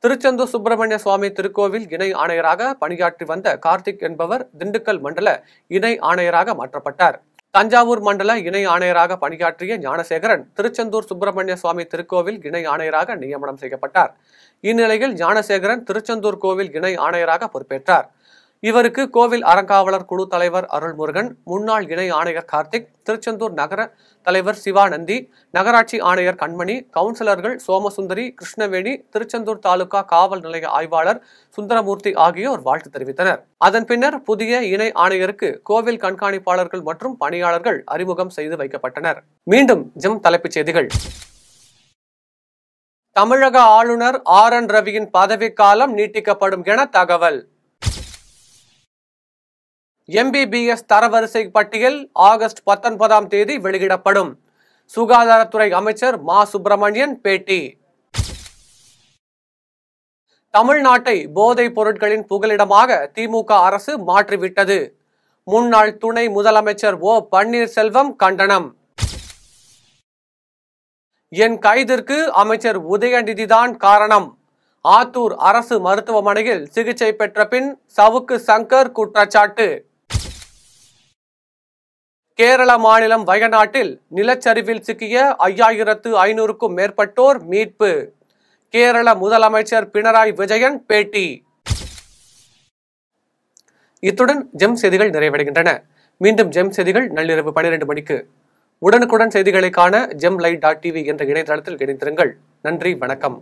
திருச்செந்தூர் சுப்பிரமணிய சுவாமி திருக்கோவில் இணை ஆணையராக பணியாற்றி வந்த கார்த்திக் என்பவர் திண்டுக்கல் மண்டல இணை ஆணையராக மாற்றப்பட்டார் தஞ்சாவூர் மண்டல இணை ஆணையராக பணியாற்றிய ஞானசேகரன் திருச்செந்தூர் சுப்பிரமணிய சுவாமி திருக்கோவில் இணை ஆணையராக நியமனம் செய்யப்பட்டார் இந்நிலையில் ஞானசேகரன் திருச்செந்தூர் கோவில் இணை ஆணையராக பொறுப்பேற்றார் இவருக்கு கோவில் அறங்காவலர் குழு தலைவர் அருள்முருகன் முன்னாள் இணை ஆணையர் கார்த்திக் திருச்செந்தூர் நகர தலைவர் சிவானந்தி நகராட்சி ஆணையர் கண்மணி கவுன்சிலர்கள் சோமசுந்தரி கிருஷ்ணவேணி திருச்செந்தூர் தாலுகா காவல் நிலைய ஆய்வாளர் சுந்தரமூர்த்தி ஆகியோர் வாழ்த்து தெரிவித்தனர் அதன் பின்னர் புதிய இணை ஆணையருக்கு கோவில் கண்காணிப்பாளர்கள் மற்றும் பணியாளர்கள் அறிமுகம் செய்து வைக்கப்பட்டனர் மீண்டும் ஜம் தலைப்புச் செய்திகள் தமிழக ஆளுநர் ஆர் என் ரவியின் பதவிக்காலம் நீட்டிக்கப்படும் என தகவல் எம்பிபிஎஸ் தரவரிசை பட்டியல் ஆகஸ்ட் பத்தொன்பதாம் தேதி வெளியிடப்படும் சுகாதாரத்துறை அமைச்சர் மா சுப்பிரமணியன் பேட்டி தமிழ்நாட்டை போதைப் பொருட்களின் புகலிடமாக திமுக அரசு மாற்றிவிட்டது முன்னாள் துணை முதலமைச்சர் ஓ பன்னீர்செல்வம் கண்டனம் என் கைதிற்கு அமைச்சர் உதயநிதிதான் காரணம் ஆத்தூர் அரசு மருத்துவமனையில் சிகிச்சை பெற்ற பின் சவுக்கு சங்கர் குற்றச்சாட்டு கேரள மாநிலம் வயநாட்டில் நிலச்சரிவில் சிக்கிய ஐயாயிரத்து ஐநூறுக்கும் மேற்பட்டோர் மீட்பு கேரள முதலமைச்சர் பினராயி விஜயன் பேட்டி இத்துடன் ஜெம் செய்திகள் நிறைவடைகின்றன மீண்டும் ஜெம் செய்திகள் நள்ளிரவு பனிரெண்டு மணிக்கு உடனுக்குடன் செய்திகளை காண ஜெம் லைட் டாட் டிவி என்ற இணையதளத்தில் இணைந்திருங்கள் நன்றி வணக்கம்